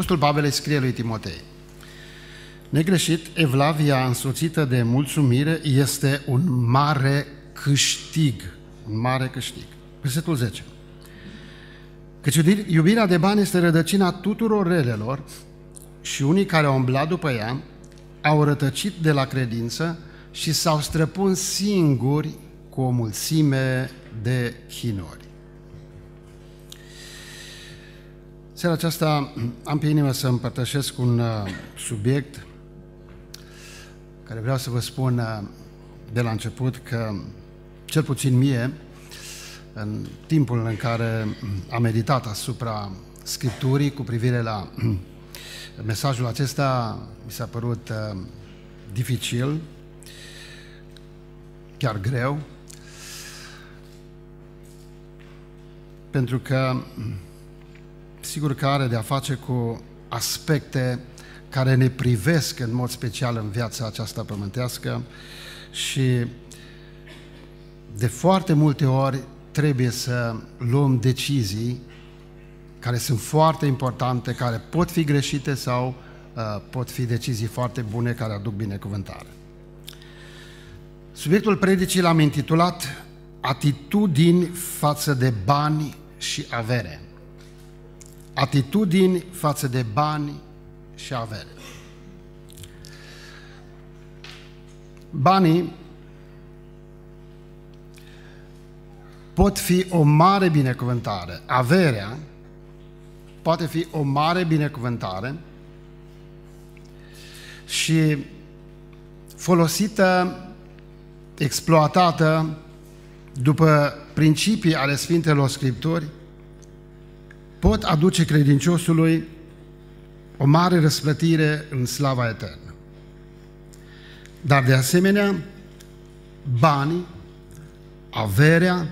Apostol Pavel scrie lui Timotei, Negreșit, Evlavia însoțită de mulțumire este un mare câștig. Un mare câștig. Versetul 10. Căci iubirea de bani este rădăcina tuturor relelor și unii care au umblat după ea au rătăcit de la credință și s-au străpun singuri cu o mulțime de chinori. Seara aceasta am pe inimă să împărtășesc un uh, subiect care vreau să vă spun uh, de la început că, cel puțin mie, în timpul în care am meditat asupra Scripturii cu privire la uh, mesajul acesta, mi s-a părut dificil, chiar greu, pentru că sigur că are de-a face cu aspecte care ne privesc în mod special în viața aceasta pământească și de foarte multe ori trebuie să luăm decizii care sunt foarte importante, care pot fi greșite sau uh, pot fi decizii foarte bune care aduc binecuvântare. Subiectul predicii l-am intitulat Atitudini față de bani și avere atitudini față de bani și avere. Banii pot fi o mare binecuvântare. Averea poate fi o mare binecuvântare și folosită, exploatată după principii ale Sfintelor Scripturi, pot aduce credinciosului o mare răsplătire în slava eternă. Dar de asemenea, banii, averea,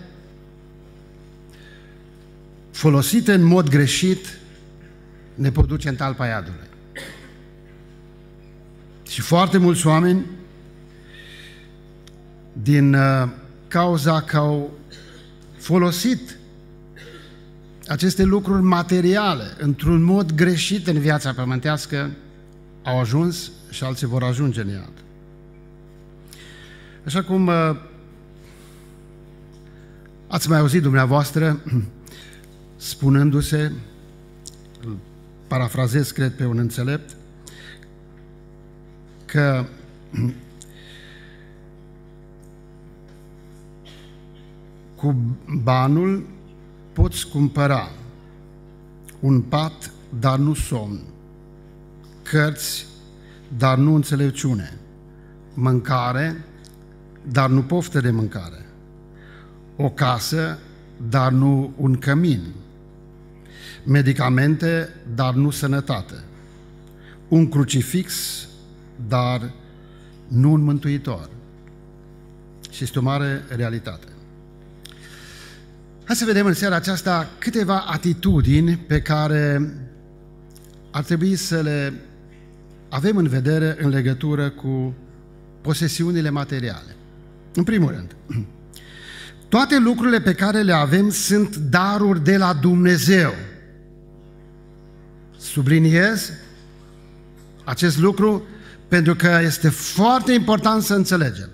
folosite în mod greșit, ne pot duce în talpa iadului. Și foarte mulți oameni, din uh, cauza că au folosit aceste lucruri materiale, într-un mod greșit în viața pământească, au ajuns și alții vor ajunge în iad. Așa cum uh, ați mai auzit dumneavoastră, spunându-se, parafrazez, cred, pe un înțelept, că cu banul poți cumpăra un pat, dar nu somn, cărți, dar nu înțelepciune, mâncare, dar nu poftă de mâncare, o casă, dar nu un cămin, medicamente, dar nu sănătate, un crucifix, dar nu un mântuitor. Și este o mare realitate. Hai să vedem în seara aceasta câteva atitudini pe care ar trebui să le avem în vedere în legătură cu posesiunile materiale. În primul rând, toate lucrurile pe care le avem sunt daruri de la Dumnezeu. Subliniez acest lucru pentru că este foarte important să înțelegem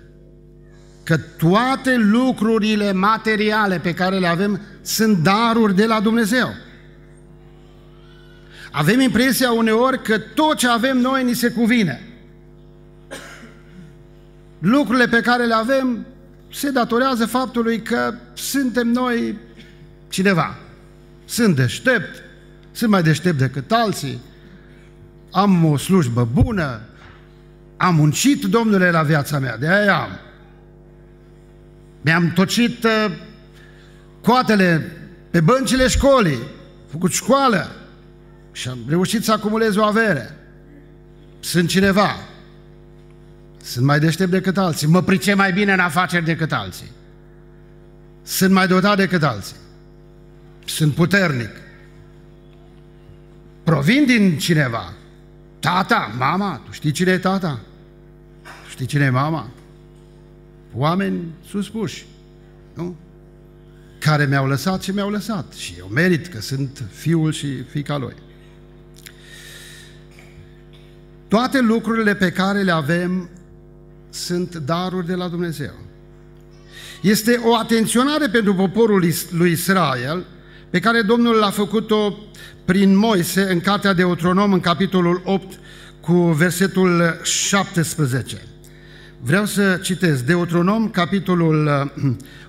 că toate lucrurile materiale pe care le avem sunt daruri de la Dumnezeu. Avem impresia uneori că tot ce avem noi ni se cuvine. Lucrurile pe care le avem se datorează faptului că suntem noi cineva. Sunt deștept, sunt mai deștept decât alții, am o slujbă bună, am muncit, domnule, la viața mea, de aia am. Mi-am tocit uh, coatele pe băncile școlii, făcut școală și am reușit să acumulez o avere. Sunt cineva. Sunt mai deștept decât alții. Mă pricep mai bine în afaceri decât alții. Sunt mai dotat decât alții. Sunt puternic. Provin din cineva. Tata, mama, tu știi cine e tata? Tu știi cine e mama? oameni suspuși, nu? care mi-au lăsat și mi-au lăsat și eu merit că sunt fiul și fica lui. Toate lucrurile pe care le avem sunt daruri de la Dumnezeu. Este o atenționare pentru poporul lui Israel pe care Domnul l-a făcut-o prin Moise în cartea de Deuteronom în capitolul 8 cu versetul 17. Vreau să citesc Deuteronom, capitolul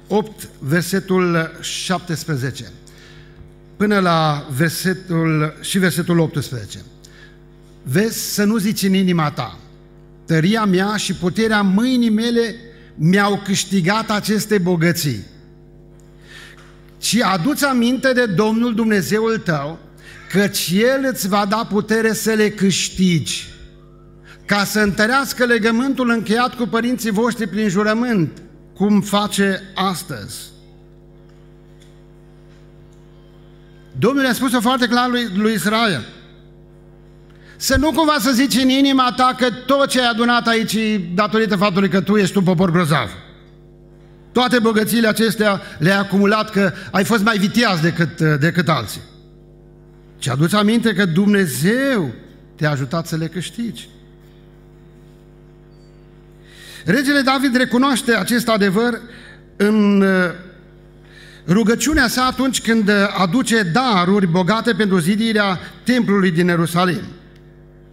8, uh, versetul 17, uh, până la versetul și versetul 18. Vezi să nu zici în inima ta, tăria mea și puterea mâinii mele mi-au câștigat aceste bogății. Ci aduți aminte de Domnul Dumnezeul tău, căci El îți va da putere să le câștigi ca să întărească legământul încheiat cu părinții voștri prin jurământ, cum face astăzi. Domnul a spus-o foarte clar lui, lui Israel. Să nu cumva să zici în inima ta că tot ce ai adunat aici datorită faptului că tu ești un popor grozav. Toate bogățiile acestea le-ai acumulat că ai fost mai viteaz decât, decât alții. Ce aduți aminte că Dumnezeu te-a ajutat să le câștigi. Regele David recunoaște acest adevăr în uh, rugăciunea sa atunci când uh, aduce daruri bogate pentru zidirea templului din Ierusalim.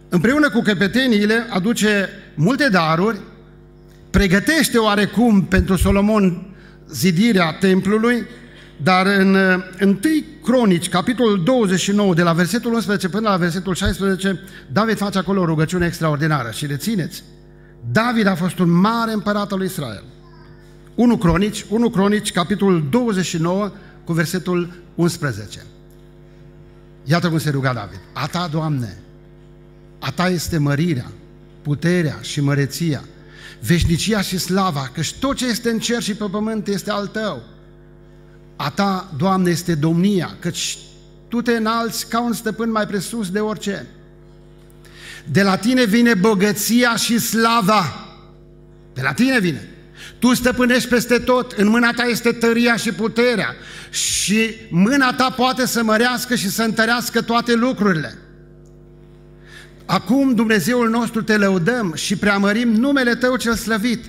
Împreună cu căpeteniile aduce multe daruri, pregătește oarecum pentru Solomon zidirea templului, dar în 1 uh, Cronici, capitolul 29, de la versetul 11 până la versetul 16, David face acolo o rugăciune extraordinară și rețineți, David a fost un mare împărat al lui Israel. 1 Cronici, 1 Cronici, capitolul 29, cu versetul 11. Iată cum se ruga David. A ta, Doamne, a ta este mărirea, puterea și măreția, veșnicia și slava, căci tot ce este în cer și pe pământ este al tău. A ta, Doamne, este domnia, căci tu te înalți ca un stăpân mai presus de orice. De la tine vine bogăția și slava. De la tine vine. Tu stăpânești peste tot, în mâna ta este tăria și puterea și mâna ta poate să mărească și să întărească toate lucrurile. Acum, Dumnezeul nostru, te lăudăm și preamărim numele Tău cel slăvit.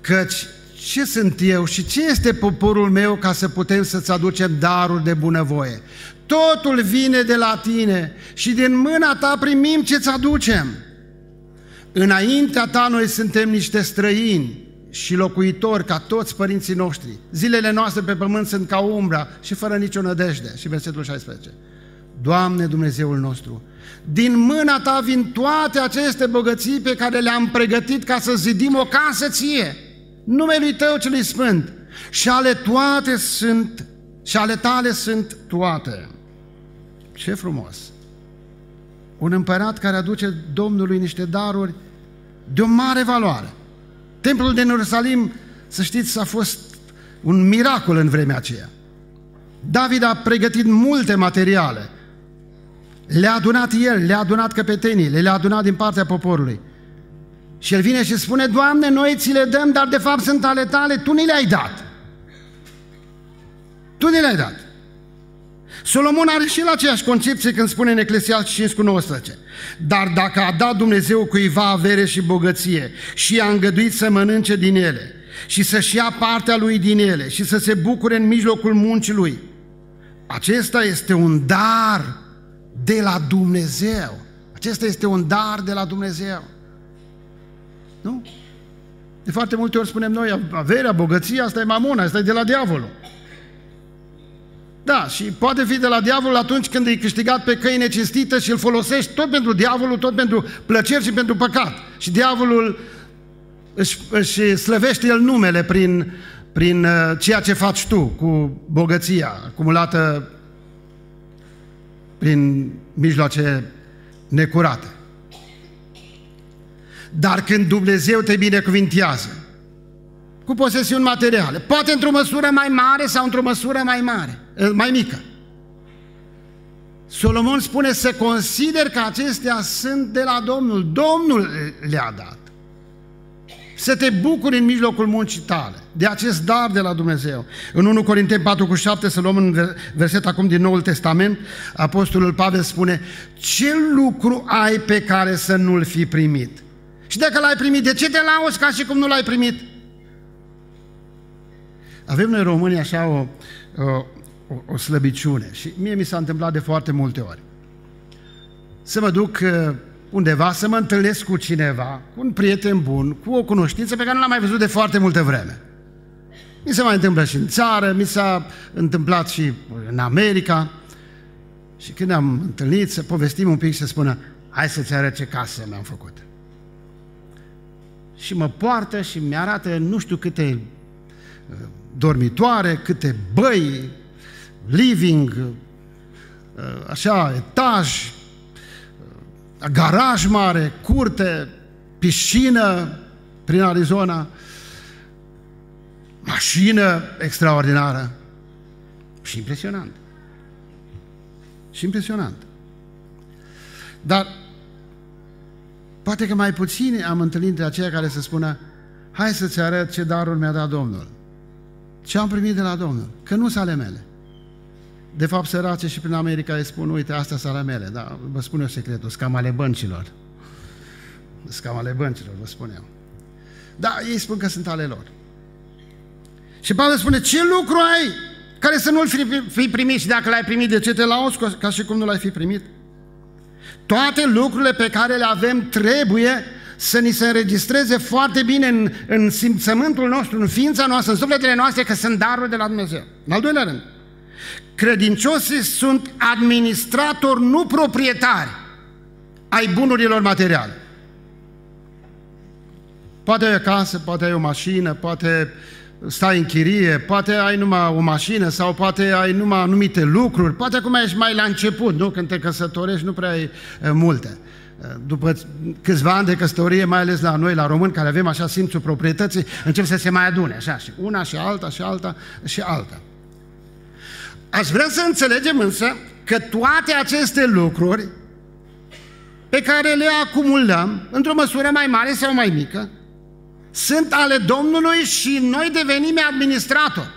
Căci ce sunt eu și ce este poporul meu ca să putem să-ți aducem darul de bunăvoie? Totul vine de la tine și din mâna ta primim ce ți aducem. Înaintea ta noi suntem niște străini și locuitori ca toți părinții noștri. Zilele noastre pe pământ sunt ca umbra și fără nicio nădejde. Și versetul 16. Doamne Dumnezeul nostru, din mâna ta vin toate aceste bogății pe care le-am pregătit ca să zidim o casă ție, numelui tău celui sfânt, și ale toate sunt, și ale tale sunt toate. Ce frumos! Un împărat care aduce Domnului niște daruri de o mare valoare. Templul din Ierusalim, să știți, a fost un miracol în vremea aceea. David a pregătit multe materiale. Le-a adunat el, le-a adunat căpetenii, le-a adunat din partea poporului. Și el vine și spune, Doamne, noi ți le dăm, dar de fapt sunt ale tale, Tu ni le-ai dat. Tu ni le-ai dat. Solomon are și el aceeași concepție când spune în Eclesiastes 5 cu 19. Dar dacă a dat Dumnezeu cuiva avere și bogăție și i-a îngăduit să mănânce din ele și să-și ia partea lui din ele și să se bucure în mijlocul muncii lui, acesta este un dar de la Dumnezeu. Acesta este un dar de la Dumnezeu. Nu? De foarte multe ori spunem noi, averea, bogăția, asta e mamona, asta e de la diavolul. Da, și poate fi de la diavol atunci când îi câștigat pe căi necinstită și îl folosești tot pentru diavolul, tot pentru plăceri și pentru păcat. Și diavolul își, își slăvește el numele prin, prin uh, ceea ce faci tu cu bogăția acumulată prin mijloace necurate. Dar când Dumnezeu te binecuvintează cu posesiuni materiale, poate într-o măsură mai mare sau într-o măsură mai mare, Eh, mai mică. Solomon spune să consider că acestea sunt de la Domnul. Domnul le-a dat. Să te bucuri în mijlocul muncii tale, de acest dar de la Dumnezeu. În 1 Corinteni 4 cu 7, să luăm un verset acum din Noul Testament, Apostolul Pavel spune, ce lucru ai pe care să nu-l fi primit? Și dacă l-ai primit, de ce te lauzi ca și cum nu l-ai primit? Avem noi românii așa o, o, o, o slăbiciune. Și mie mi s-a întâmplat de foarte multe ori. Să mă duc uh, undeva, să mă întâlnesc cu cineva, cu un prieten bun, cu o cunoștință pe care nu l-am mai văzut de foarte multă vreme. Mi se mai întâmplă și în țară, mi s-a întâmplat și în America. Și când am întâlnit, să povestim un pic și să spună, hai să-ți arăt ce casă mi-am făcut. Și mă poartă și mi arată nu știu câte uh, dormitoare, câte băi, living, uh, așa, etaj, uh, garaj mare, curte, piscină prin Arizona, mașină extraordinară. Și impresionant. Și impresionant. Dar poate că mai puțini am întâlnit de aceia care să spună hai să-ți arăt ce darul mi-a dat Domnul. Ce am primit de la Domnul. Că nu sunt ale mele. De fapt, sărace și prin America îi spun, uite, astea sunt mele, dar vă spun eu secretul, scam ale băncilor. Scam ale băncilor, vă spun eu. Da, ei spun că sunt ale lor. Și Pavel spune, ce lucru ai care să nu-l fi primit și dacă l-ai primit, de ce te lauzi ca și cum nu l-ai fi primit? Toate lucrurile pe care le avem trebuie să ni se înregistreze foarte bine în, în simțământul nostru, în ființa noastră, în sufletele noastre, că sunt daruri de la Dumnezeu. În al doilea rând, Credincioșii sunt administratori, nu proprietari ai bunurilor materiale. Poate ai o casă, poate ai o mașină, poate stai în chirie, poate ai numai o mașină sau poate ai numai anumite lucruri, poate acum ești mai la început, nu? Când te căsătorești, nu prea ai multe. După câțiva ani de căsătorie, mai ales la noi, la români, care avem așa simțul proprietății, încep să se mai adune, așa, și una și alta și alta și alta. Aș vrea să înțelegem însă că toate aceste lucruri pe care le acumulăm, într-o măsură mai mare sau mai mică, sunt ale Domnului și noi devenim administrator.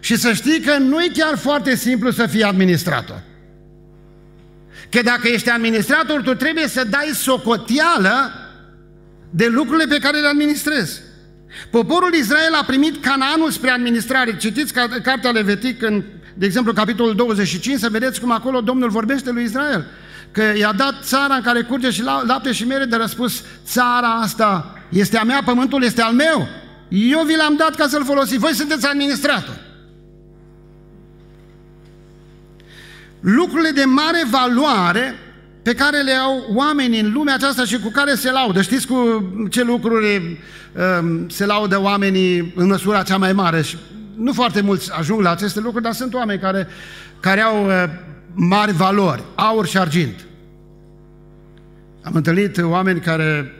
Și să știi că nu e chiar foarte simplu să fii administrator. Că dacă ești administrator, tu trebuie să dai socoteală de lucrurile pe care le administrezi. Poporul Israel a primit Canaanul spre administrare. Citiți Cartea Levitic în de exemplu, capitolul 25, să vedeți cum acolo Domnul vorbește lui Israel. Că i-a dat țara în care curge și lapte și mere, de răspuns, țara asta este a mea, pământul este al meu. Eu vi l-am dat ca să-l folosiți, voi sunteți administrator. Lucrurile de mare valoare pe care le au oamenii în lumea aceasta și cu care se laudă. Știți cu ce lucruri ehm, se laudă oamenii în măsura cea mai mare și nu foarte mulți ajung la aceste lucruri, dar sunt oameni care, care au uh, mari valori, aur și argint. Am întâlnit oameni care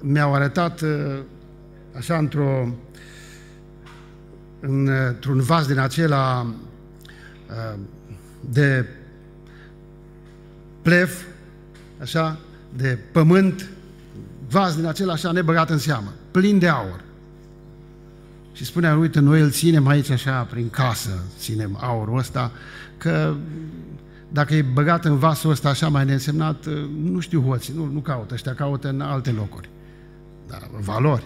mi-au arătat uh, așa într-o într-un vas din acela uh, de plef, așa, de pământ, vas din acela așa nebăgat în seamă, plin de aur. Și spunea, uite, noi îl ținem aici așa prin casă, ținem aurul ăsta, că dacă e băgat în vasul ăsta așa mai neînsemnat, nu știu hoți, nu, nu caută, ăștia caută în alte locuri. Dar valori.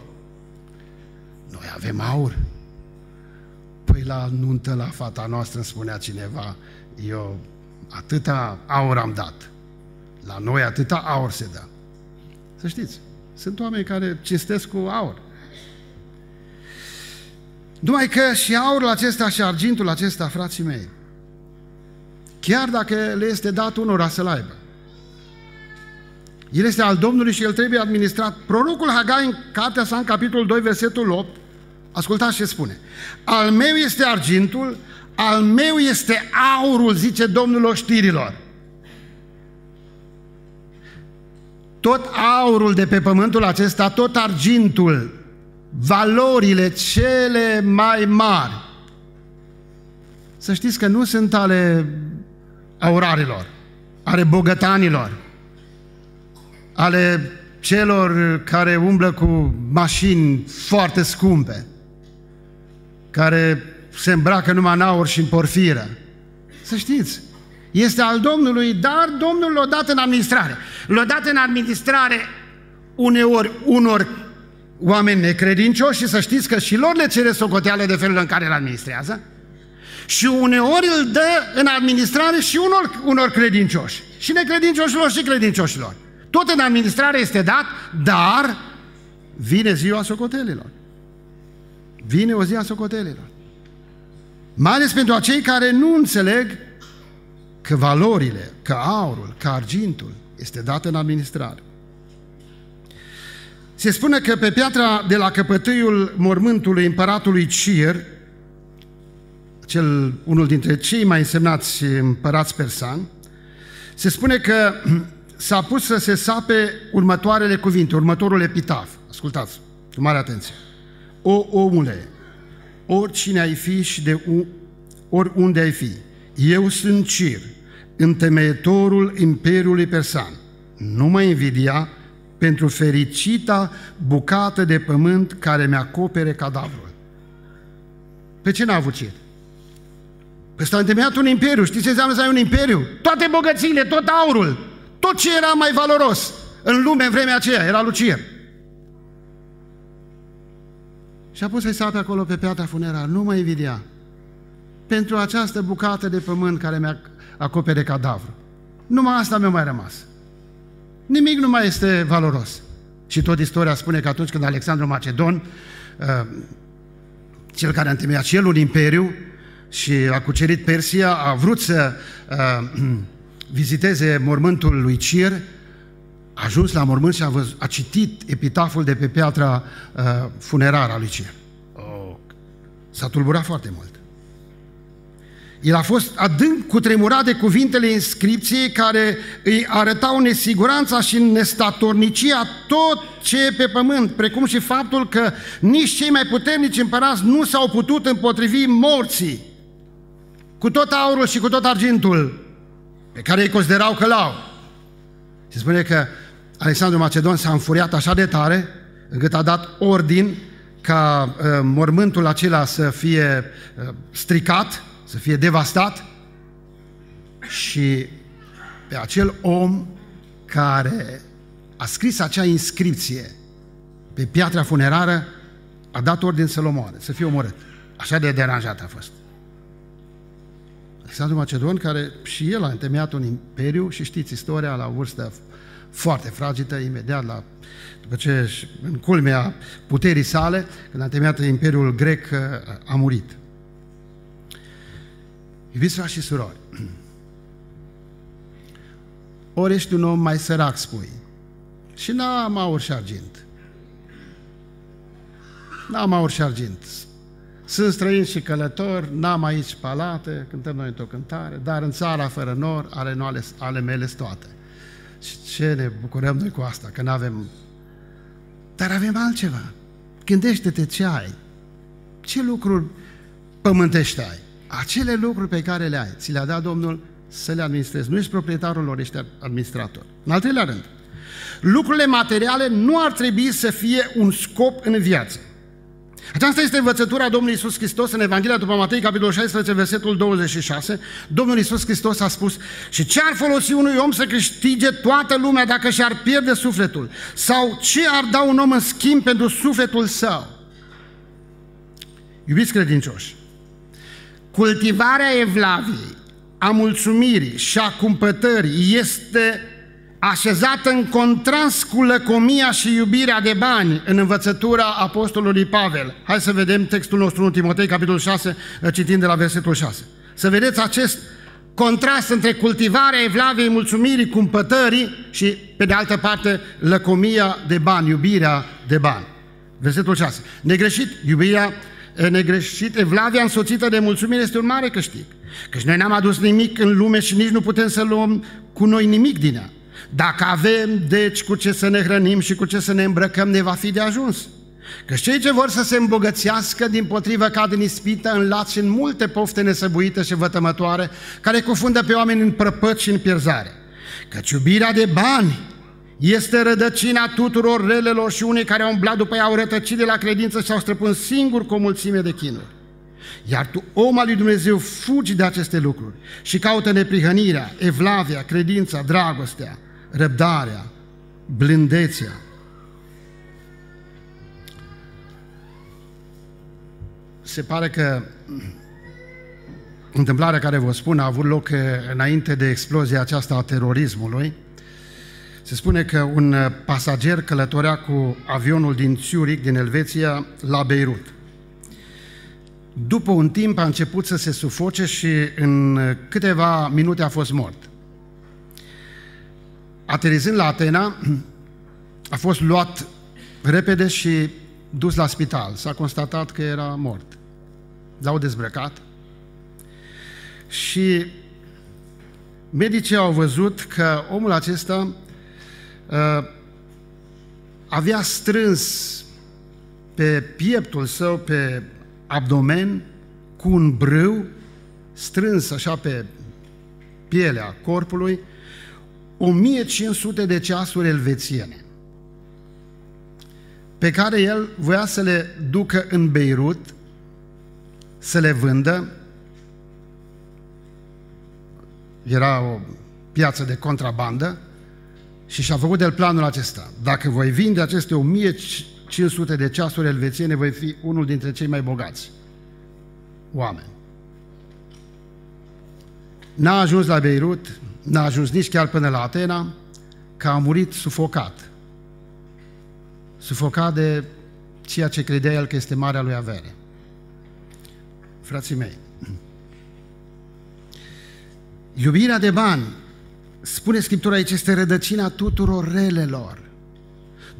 Noi avem aur. Păi la nuntă, la fata noastră, îmi spunea cineva, eu atâta aur am dat. La noi atâta aur se dă. Să știți, sunt oameni care cinstesc cu aur. Numai că și aurul acesta și argintul acesta, frații mei, chiar dacă le este dat unora să-l aibă, el este al Domnului și el trebuie administrat. Prorocul Hagai în cartea sa, în capitolul 2, versetul 8, ascultați ce spune. Al meu este argintul, al meu este aurul, zice Domnul oștirilor. Tot aurul de pe pământul acesta, tot argintul valorile cele mai mari. Să știți că nu sunt ale aurarilor, ale bogătanilor, ale celor care umblă cu mașini foarte scumpe, care se îmbracă numai în aur și în porfiră. Să știți, este al Domnului, dar Domnul l-a dat în administrare. L-a dat în administrare uneori unor oameni necredincioși și să știți că și lor le cere socoteale de felul în care îl administrează și uneori îl dă în administrare și unor, unor credincioși. Și necredincioșilor și credincioșilor. Tot în administrare este dat, dar vine ziua socotelilor. Vine o zi a socotelilor. Mai ales pentru acei care nu înțeleg că valorile, că aurul, că argintul este dat în administrare. Se spune că pe piatra de la căpătâiul mormântului împăratului Cir, cel, unul dintre cei mai însemnați împărați persani, se spune că s-a pus să se sape următoarele cuvinte, următorul epitaf. Ascultați, cu mare atenție. O, omule, oricine ai fi și de oriunde ai fi, eu sunt Cir, întemeitorul Imperiului Persan. Nu mă invidia, pentru fericita bucată de pământ care mi-acopere cadavrul. Pe ce n-a avut cer? Păi s-a întemeiat un imperiu. Știți ce înseamnă să ai un imperiu? Toate bogățiile, tot aurul, tot ce era mai valoros în lume în vremea aceea, era Lucier. Și a pus să-i sape acolo pe piatra funerară, nu mă invidia. Pentru această bucată de pământ care mi-a acopere cadavru. Numai asta mi-a mai rămas. Nimic nu mai este valoros. Și tot istoria spune că atunci când Alexandru Macedon, uh, cel care a întemeiat și el un imperiu și a cucerit Persia, a vrut să uh, viziteze mormântul lui Cir, a ajuns la mormânt și a, văz, a citit epitaful de pe piatra uh, funerară a lui Cir. S-a tulburat foarte mult. El a fost adânc cutremurat de cuvintele inscripției care îi arătau nesiguranța și nestatornicia tot ce e pe pământ, precum și faptul că nici cei mai puternici împărați nu s-au putut împotrivi morții, cu tot aurul și cu tot argintul pe care îi considerau că l-au. Se spune că Alexandru Macedon s-a înfuriat așa de tare încât a dat ordin ca uh, mormântul acela să fie uh, stricat să fie devastat și pe acel om care a scris acea inscripție pe piatra funerară, a dat ordin să-l omoare, să fie omorât. Așa de deranjat a fost. Alexandru Macedon, care și el a întemeiat un imperiu și știți istoria la vârstă foarte fragită, imediat la, după ce în culmea puterii sale, când a întemeiat imperiul grec, a murit. Iubiți frate și surori, ori ești un om mai sărac, spui, și n-am aur și argint. N-am aur și argint. Sunt străin și călător, n-am aici palate, cântăm noi într-o cântare, dar în țara fără nor, ale, noale, ale mele toate. Și ce ne bucurăm noi cu asta, că n-avem... Dar avem altceva. Gândește-te ce ai. Ce lucruri pământești ai? acele lucruri pe care le ai, ți le-a dat Domnul să le administrezi. Nu ești proprietarul lor, ești administrator. În al treilea rând, lucrurile materiale nu ar trebui să fie un scop în viață. Aceasta este învățătura Domnului Isus Hristos în Evanghelia după Matei, capitolul 16, versetul 26. Domnul Isus Hristos a spus, și ce ar folosi unui om să câștige toată lumea dacă și-ar pierde sufletul? Sau ce ar da un om în schimb pentru sufletul său? Iubiți credincioși, Cultivarea evlaviei, a mulțumirii și a cumpătării este așezată în contrast cu lăcomia și iubirea de bani în învățătura apostolului Pavel. Hai să vedem textul nostru în Timotei, capitolul 6, eh, citind de la versetul 6. Să vedeți acest contrast între cultivarea evlaviei, mulțumirii, cumpătării și, pe de altă parte, lăcomia de bani, iubirea de bani. Versetul 6. Negreșit, iubirea negreșit, evlavia însoțită de mulțumire este un mare câștig. Căci noi n-am adus nimic în lume și nici nu putem să luăm cu noi nimic din ea. Dacă avem, deci, cu ce să ne hrănim și cu ce să ne îmbrăcăm, ne va fi de ajuns. Că cei ce vor să se îmbogățească, din potrivă cad în ispită, în laț și în multe pofte nesăbuite și vătămătoare, care cufundă pe oameni în prăpăt și în pierzare. Căci iubirea de bani este rădăcina tuturor relelor și unii care au umblat după ea au rătăcit de la credință și au străpun singur cu o mulțime de chinuri. Iar tu, om al lui Dumnezeu, fugi de aceste lucruri și caută neprihănirea, evlavia, credința, dragostea, răbdarea, blândețea. Se pare că întâmplarea care vă spun a avut loc eh, înainte de explozia aceasta a terorismului, se spune că un uh, pasager călătorea cu avionul din Zurich, din Elveția, la Beirut. După un timp a început să se sufoce și în uh, câteva minute a fost mort. Aterizând la Atena, a fost luat repede și dus la spital. S-a constatat că era mort. L-au dezbrăcat și medicii au văzut că omul acesta Uh, avea strâns pe pieptul său, pe abdomen, cu un brâu strâns așa pe pielea corpului, 1500 de ceasuri elvețiene, pe care el voia să le ducă în Beirut, să le vândă. Era o piață de contrabandă și și-a făcut el planul acesta. Dacă voi vinde aceste 1500 de ceasuri elvețiene, voi fi unul dintre cei mai bogați oameni. N-a ajuns la Beirut, n-a ajuns nici chiar până la Atena, că a murit sufocat. Sufocat de ceea ce credea el că este marea lui avere. Frații mei, iubirea de bani spune Scriptura aici, este rădăcina tuturor relelor.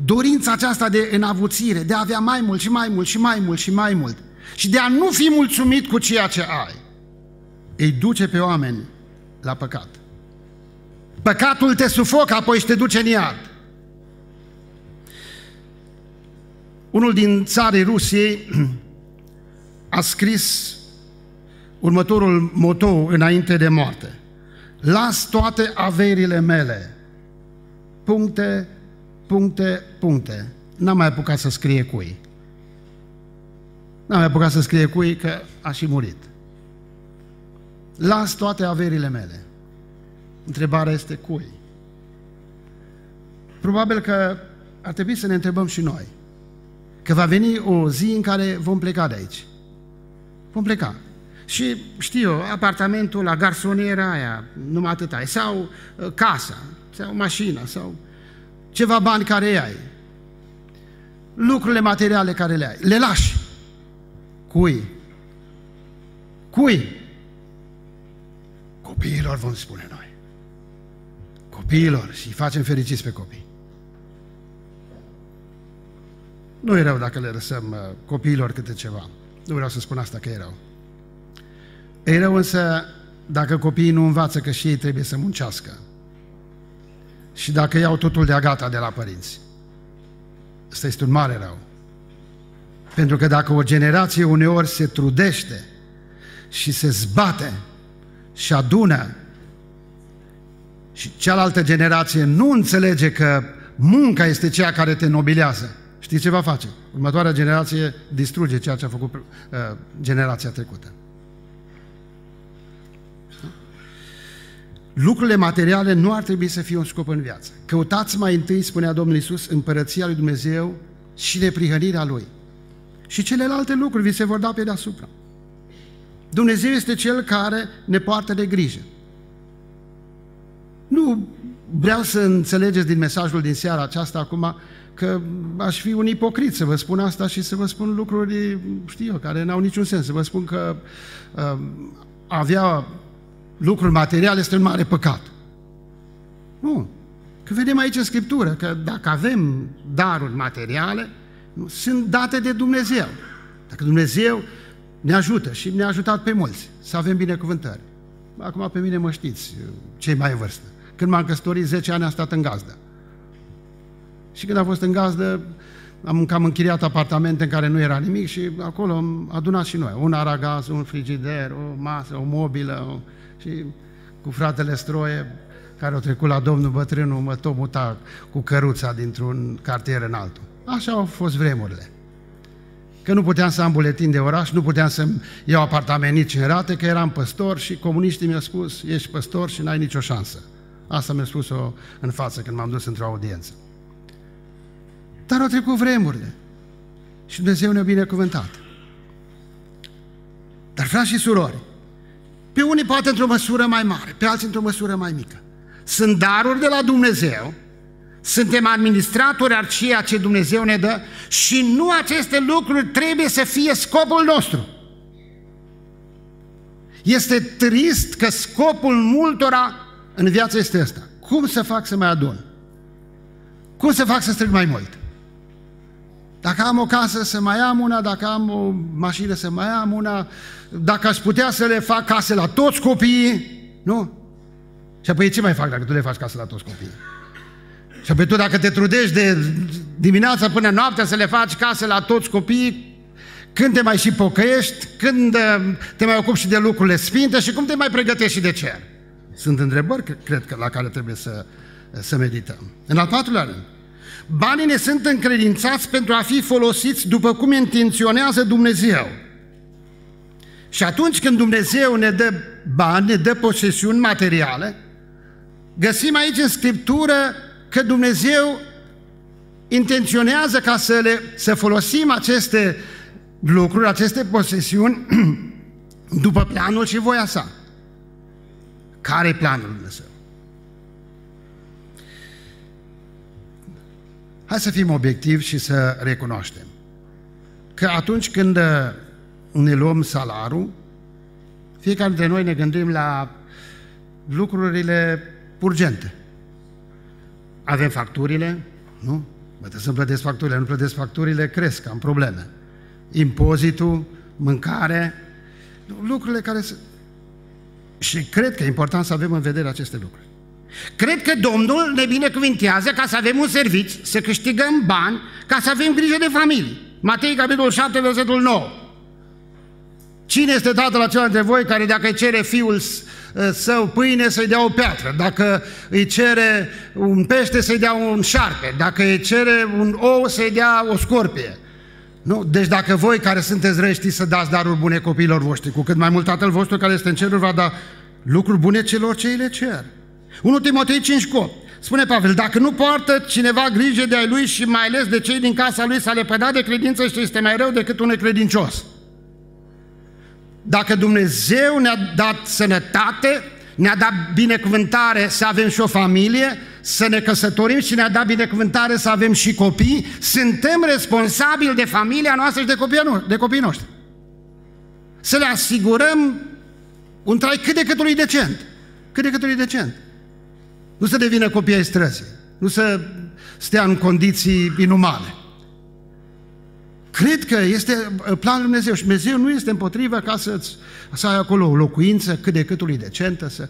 Dorința aceasta de înavuțire, de a avea mai mult și mai mult și mai mult și mai mult și de a nu fi mulțumit cu ceea ce ai, îi duce pe oameni la păcat. Păcatul te sufocă, apoi și te duce în iad. Unul din țarii Rusiei a scris următorul motou înainte de moarte – las toate averile mele. Puncte, puncte, puncte. N-am mai apucat să scrie cui. N-am mai apucat să scrie cui că a și murit. Las toate averile mele. Întrebarea este cui? Probabil că ar trebui să ne întrebăm și noi. Că va veni o zi în care vom pleca de aici. Vom pleca și, știu apartamentul la garsoniera aia, numai ai, sau ă, casa, sau mașina, sau ceva bani care ai. Lucrurile materiale care le ai, le lași. Cui? Cui? Copiilor vom spune noi. Copiilor și facem fericiți pe copii. Nu e rău dacă le lăsăm ă, copiilor câte ceva. Nu vreau să spun asta că e rău. E rău însă dacă copiii nu învață că și ei trebuie să muncească și dacă iau totul de-a gata de la părinți. Asta este un mare rău. Pentru că dacă o generație uneori se trudește și se zbate și adună și cealaltă generație nu înțelege că munca este ceea care te nobilează, știi ce va face? Următoarea generație distruge ceea ce a făcut uh, generația trecută. Lucrurile materiale nu ar trebui să fie un scop în viață. Căutați mai întâi, spunea Domnul Isus, împărăția lui Dumnezeu și neprihănirea Lui. Și celelalte lucruri vi se vor da pe deasupra. Dumnezeu este Cel care ne poartă de grijă. Nu vreau să înțelegeți din mesajul din seara aceasta acum că aș fi un ipocrit să vă spun asta și să vă spun lucruri, știu eu, care n-au niciun sens. Să vă spun că uh, avea lucruri materiale este un mare păcat. Nu. Că vedem aici în Scriptură că dacă avem daruri materiale, nu, sunt date de Dumnezeu. Dacă Dumnezeu ne ajută și ne-a ajutat pe mulți să avem binecuvântări. Acum pe mine mă știți, cei mai vârstă. Când m-am căsătorit, 10 ani am stat în gazdă. Și când am fost în gazdă, am cam închiriat apartamente în care nu era nimic și acolo am adunat și noi. Un aragaz, un frigider, o masă, o mobilă, o și cu fratele Stroie, care au trecut la Domnul Bătrânul, mă tot muta cu căruța dintr-un cartier în altul. Așa au fost vremurile. Că nu puteam să am buletin de oraș, nu puteam să iau apartament nici în rate, că eram păstor și comuniștii mi-au spus, ești păstor și n-ai nicio șansă. Asta mi-a spus-o în față când m-am dus într-o audiență. Dar au trecut vremurile și Dumnezeu ne-a binecuvântat. Dar, frați și surori, pe unii poate într-o măsură mai mare, pe alții într-o măsură mai mică. Sunt daruri de la Dumnezeu, suntem administratori al ceea ce Dumnezeu ne dă și nu aceste lucruri trebuie să fie scopul nostru. Este trist că scopul multora în viață este ăsta. Cum să fac să mai adun? Cum să fac să strâng mai mult? Dacă am o casă, să mai am una, dacă am o mașină, să mai am una, dacă aș putea să le fac case la toți copiii, nu? Și apoi ce mai fac dacă tu le faci case la toți copiii? Și apoi tu dacă te trudești de dimineața până noaptea să le faci case la toți copiii, când te mai și pocăiești, când uh, te mai ocupi și de lucrurile sfinte și cum te mai pregătești și de cer. Sunt întrebări, cred că, la care trebuie să, să medităm. În al patrulea rând, Banii ne sunt încredințați pentru a fi folosiți după cum intenționează Dumnezeu. Și atunci când Dumnezeu ne dă bani, ne dă posesiuni materiale, găsim aici în Scriptură că Dumnezeu intenționează ca să, le, să folosim aceste lucruri, aceste posesiuni, după planul și voia sa. Care e planul Dumnezeu? Hai să fim obiectivi și să recunoaștem că atunci când uh, ne luăm salarul, fiecare dintre noi ne gândim la lucrurile urgente. Avem facturile, nu? trebuie să plătesc facturile, nu plătesc facturile, cresc, am probleme. Impozitul, mâncare, lucrurile care sunt... Și cred că e important să avem în vedere aceste lucruri. Cred că Domnul ne binecuvintează ca să avem un serviciu, să câștigăm bani, ca să avem grijă de familie. Matei, capitolul 7, versetul 9. Cine este tatăl acela dintre voi care dacă îi cere fiul ă, său pâine să-i dea o piatră, dacă îi cere un pește să-i dea un șarpe, dacă îi cere un ou să-i dea o scorpie? Nu? Deci dacă voi care sunteți răi știți să dați daruri bune copiilor voștri, cu cât mai mult tatăl vostru care este în ceruri va da lucruri bune celor ce îi le cer. 1 Timotei 5 cu Spune Pavel, dacă nu poartă cineva grijă de ai lui și mai ales de cei din casa lui, s-a lepădat de credință și este mai rău decât un necredincios. Dacă Dumnezeu ne-a dat sănătate, ne-a dat binecuvântare să avem și o familie, să ne căsătorim și ne-a dat binecuvântare să avem și copii, suntem responsabili de familia noastră și de copiii, de noștri. Să le asigurăm un trai cât de cât decent. Cât de cât decent. Nu să devină copii ai străzii, nu să stea în condiții inumane. Cred că este uh, planul lui Dumnezeu și Dumnezeu nu este împotriva ca să, să ai acolo o locuință cât de câtului decentă, să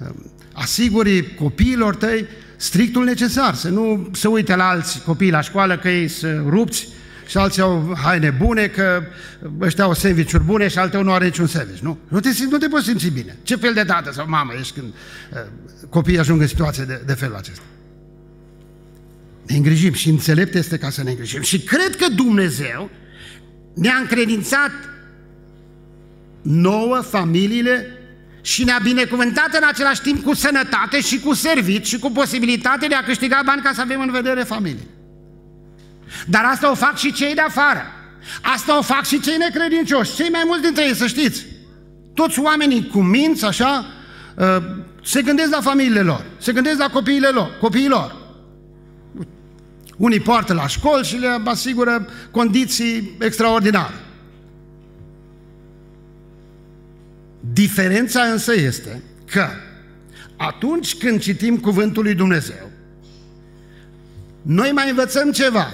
um, asiguri copiilor tăi strictul necesar, să nu se uite la alți copii la școală că ei sunt rupți și alții au haine bune, că ăștia au serviciuri bune și alții nu are niciun sandwich, nu? Nu te, simți, nu te poți simți bine. Ce fel de tată sau mamă ești când ă, copiii ajung în situație de, de felul acesta? Ne îngrijim și înțelept este ca să ne îngrijim. Și cred că Dumnezeu ne-a încredințat nouă familiile și ne-a binecuvântat în același timp cu sănătate și cu servit și cu posibilitatea de a câștiga bani ca să avem în vedere familie. Dar asta o fac și cei de afară. Asta o fac și cei necredincioși, cei mai mulți dintre ei, să știți. Toți oamenii cu minți, așa, uh, se gândesc la familiile lor, se gândesc la copiile lor, copiilor. Unii poartă la școli și le asigură condiții extraordinare. Diferența însă este că atunci când citim Cuvântul lui Dumnezeu, noi mai învățăm ceva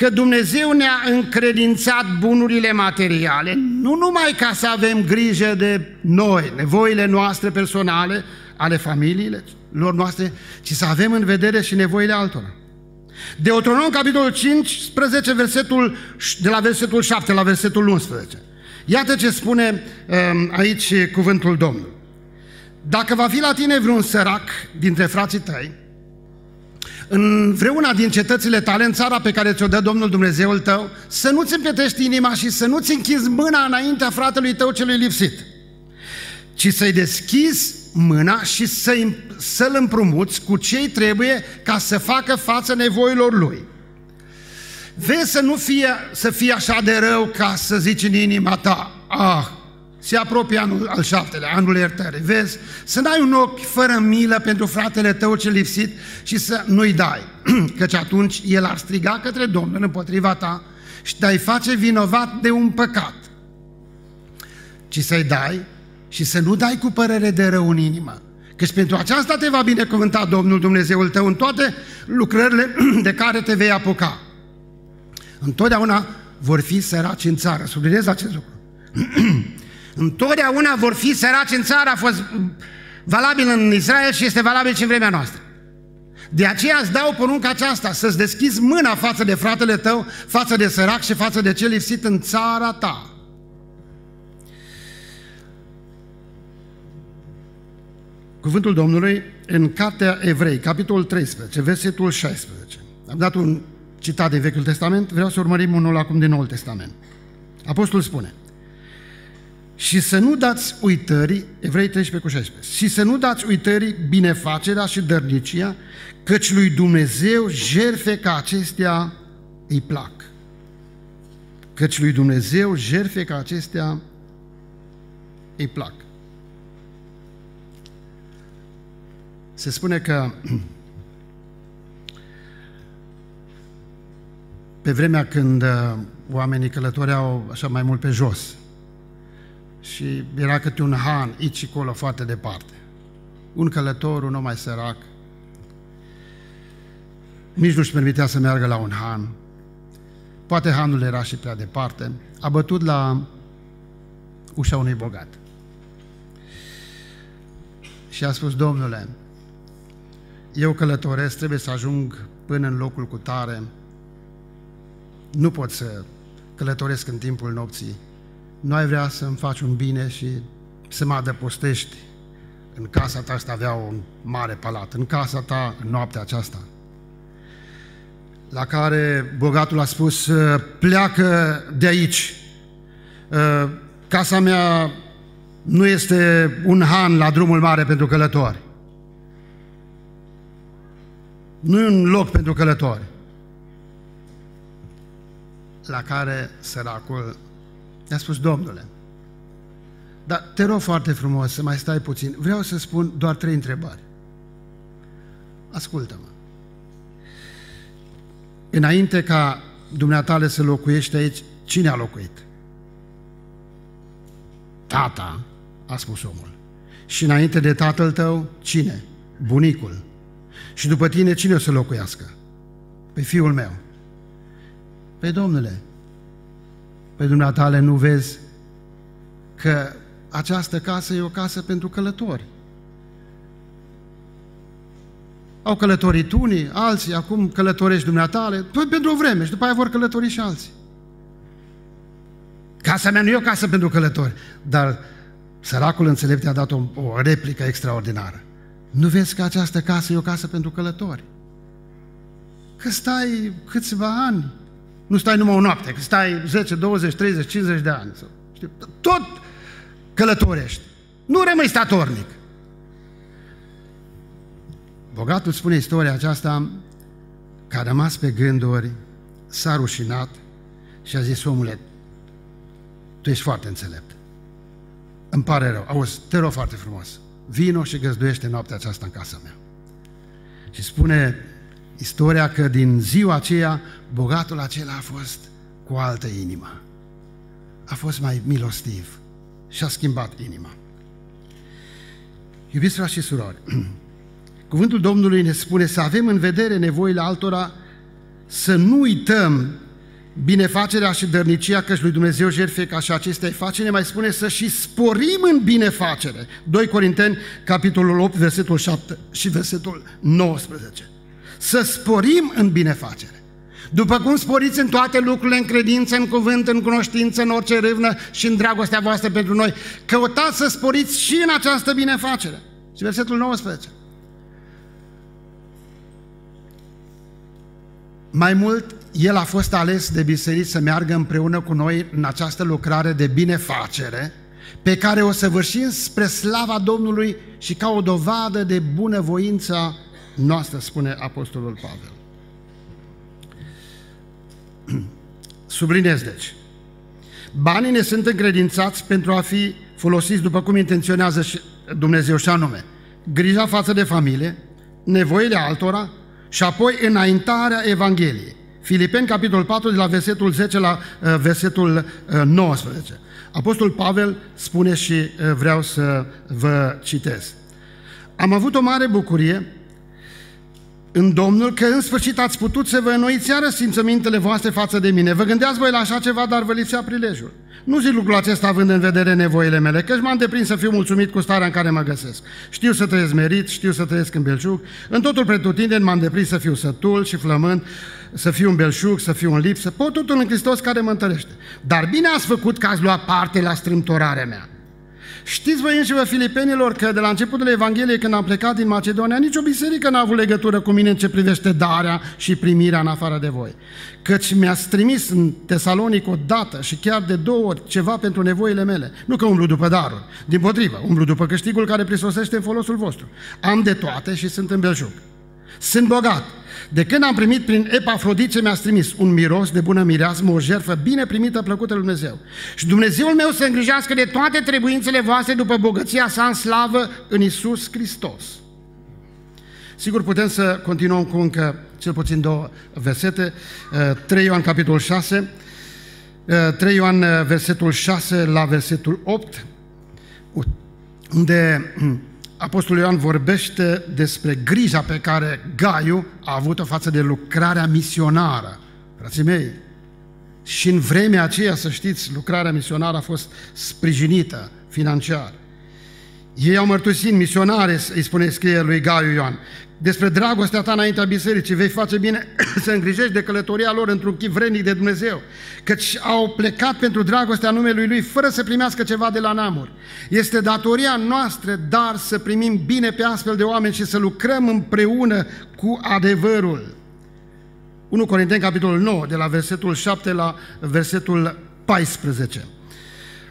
că Dumnezeu ne-a încredințat bunurile materiale, nu numai ca să avem grijă de noi, nevoile noastre personale, ale familiilor noastre, ci să avem în vedere și nevoile altora. Deuteronom, capitolul 15, versetul, de la versetul 7 la versetul 11. Iată ce spune um, aici cuvântul Domnului. Dacă va fi la tine vreun sărac dintre frații tăi, în vreuna din cetățile tale, în țara pe care ți-o dă Domnul Dumnezeul tău, să nu-ți împietești inima și să nu-ți închizi mâna înaintea fratelui tău celui lipsit, ci să-i deschizi mâna și să-i, să-l împrumuți cu ce trebuie ca să facă față nevoilor lui. Vezi să nu fie, să fie așa de rău ca să zici în inima ta, ah, se apropie anul al șaptelea, anul iertării. Vezi, să n-ai un ochi fără milă pentru fratele tău ce lipsit și să nu-i dai, căci atunci el ar striga către Domnul împotriva ta și te-ai face vinovat de un păcat, ci să-i dai și să nu dai cu părere de rău în inimă. Căci pentru aceasta te va binecuvânta Domnul Dumnezeul tău în toate lucrările de care te vei apuca. Întotdeauna vor fi săraci în țară. Sublinez acest lucru. Întotdeauna vor fi săraci în țară, a fost valabil în Israel și este valabil și în vremea noastră. De aceea îți dau porunca aceasta, să-ți deschizi mâna față de fratele tău, față de sărac și față de cel lipsit în țara ta. Cuvântul Domnului în Cartea Evrei, capitolul 13, versetul 16. Am dat un citat din Vechiul Testament, vreau să urmărim unul acum din Noul Testament. Apostol spune, și să nu dați uitării, Evrei 13 cu 16, și să nu dați uitării binefacerea și dărnicia, căci lui Dumnezeu jerfe ca acestea îi plac. Căci lui Dumnezeu jerfe ca acestea îi plac. Se spune că pe vremea când uh, oamenii călătoreau așa mai mult pe jos, și era câte un han aici și acolo foarte departe. Un călător, un om mai sărac, nici nu-și permitea să meargă la un han. Poate hanul era și prea departe. A bătut la ușa unui bogat. Și a spus, Domnule, eu călătoresc, trebuie să ajung până în locul cu tare. Nu pot să călătoresc în timpul nopții nu ai vrea să-mi faci un bine și să mă adăpostești în casa ta asta avea un mare palat, în casa ta în noaptea aceasta. La care bogatul a spus, ă, pleacă de aici, ă, casa mea nu este un han la drumul mare pentru călători. Nu e un loc pentru călători. La care săracul I-a spus, Domnule, dar te rog foarte frumos să mai stai puțin. Vreau să spun doar trei întrebări. Ascultă-mă. Înainte ca dumneatale să locuiești aici, cine a locuit? Tata, a spus omul. Și înainte de tatăl tău, cine? Bunicul. Și după tine, cine o să locuiască? Pe fiul meu. Pe domnule, pe dumneatale nu vezi că această casă e o casă pentru călători. Au călătorit unii, alții, acum călătorești dumneatale, păi pentru o vreme și după aia vor călători și alții. Casa mea nu e o casă pentru călători, dar săracul înțelept a dat o, o replică extraordinară. Nu vezi că această casă e o casă pentru călători? Că stai câțiva ani nu stai numai o noapte, că stai 10, 20, 30, 50 de ani. Tot călătorești. Nu rămâi statornic. Bogatul spune istoria aceasta că a rămas pe gânduri, s-a rușinat și a zis, omule, tu ești foarte înțelept. Îmi pare rău, auzi, te rog foarte frumos, vino și găzduiește noaptea aceasta în casa mea. Și spune istoria că din ziua aceea bogatul acela a fost cu o altă inimă. A fost mai milostiv și a schimbat inima. Iubiți frați și surori, cuvântul Domnului ne spune să avem în vedere nevoile altora, să nu uităm binefacerea și dărnicia căci lui Dumnezeu jertfe ca și acestea îi face, ne mai spune să și sporim în binefacere. 2 Corinteni, capitolul 8, versetul 7 și versetul 19. Să sporim în binefacere. După cum sporiți în toate lucrurile, în credință, în cuvânt, în cunoștință, în orice râvnă și în dragostea voastră pentru noi, căutați să sporiți și în această binefacere. Și versetul 19. Mai mult, el a fost ales de biserică să meargă împreună cu noi în această lucrare de binefacere, pe care o săvârșim spre slava Domnului și ca o dovadă de bunăvoința noastră, spune Apostolul Pavel. Sublinez, deci. Banii ne sunt încredințați pentru a fi folosiți după cum intenționează și Dumnezeu și anume. Grija față de familie, nevoile altora și apoi înaintarea Evangheliei. Filipeni, capitolul 4, de la versetul 10 la uh, versetul uh, 19. Apostol Pavel spune și uh, vreau să vă citesc. Am avut o mare bucurie în Domnul că în sfârșit ați putut să vă înnoiți iară simțămintele voastre față de mine. Vă gândeați voi la așa ceva, dar vă lipsea prilejul. Nu zic lucrul acesta având în vedere nevoile mele, căci m-am deprins să fiu mulțumit cu starea în care mă găsesc. Știu să trăiesc merit, știu să trăiesc în belșug. În totul pretutindeni m-am deprins să fiu sătul și flămând, să fiu un belșug, să fiu în lipsă, pot totul în Hristos care mă întărește. Dar bine ați făcut că ați luat parte la strâmtorarea mea. Știți voi înșivă filipenilor că de la începutul Evangheliei când am plecat din Macedonia, nicio biserică n-a avut legătură cu mine în ce privește darea și primirea în afară de voi. Căci mi a trimis în Tesalonic o dată și chiar de două ori ceva pentru nevoile mele. Nu că umblu după daruri, din potrivă, umblu după câștigul care prisosește în folosul vostru. Am de toate și sunt în belșug. Sunt bogat. De când am primit prin Epafrodite, mi-a trimis un miros de bună mireasmă, o jertfă bine primită, plăcută lui Dumnezeu. Și Dumnezeul meu să îngrijească de toate trebuințele voastre după bogăția sa în slavă în Isus Hristos. Sigur, putem să continuăm cu încă cel puțin două versete. 3 uh, Ioan, capitolul 6, 3 uh, Ioan, uh, versetul 6 la versetul 8, unde Apostolul Ioan vorbește despre grija pe care Gaiu a avut-o față de lucrarea misionară. Frații mei, și în vremea aceea, să știți, lucrarea misionară a fost sprijinită financiar. Ei au mărturisit misionare, îi spune scrie lui Gaiu Ioan, despre dragostea ta înaintea bisericii, vei face bine să îngrijești de călătoria lor într-un chip vrednic de Dumnezeu, căci au plecat pentru dragostea numelui Lui fără să primească ceva de la namuri. Este datoria noastră, dar, să primim bine pe astfel de oameni și să lucrăm împreună cu adevărul. 1 Corinteni, capitolul 9, de la versetul 7 la versetul 14.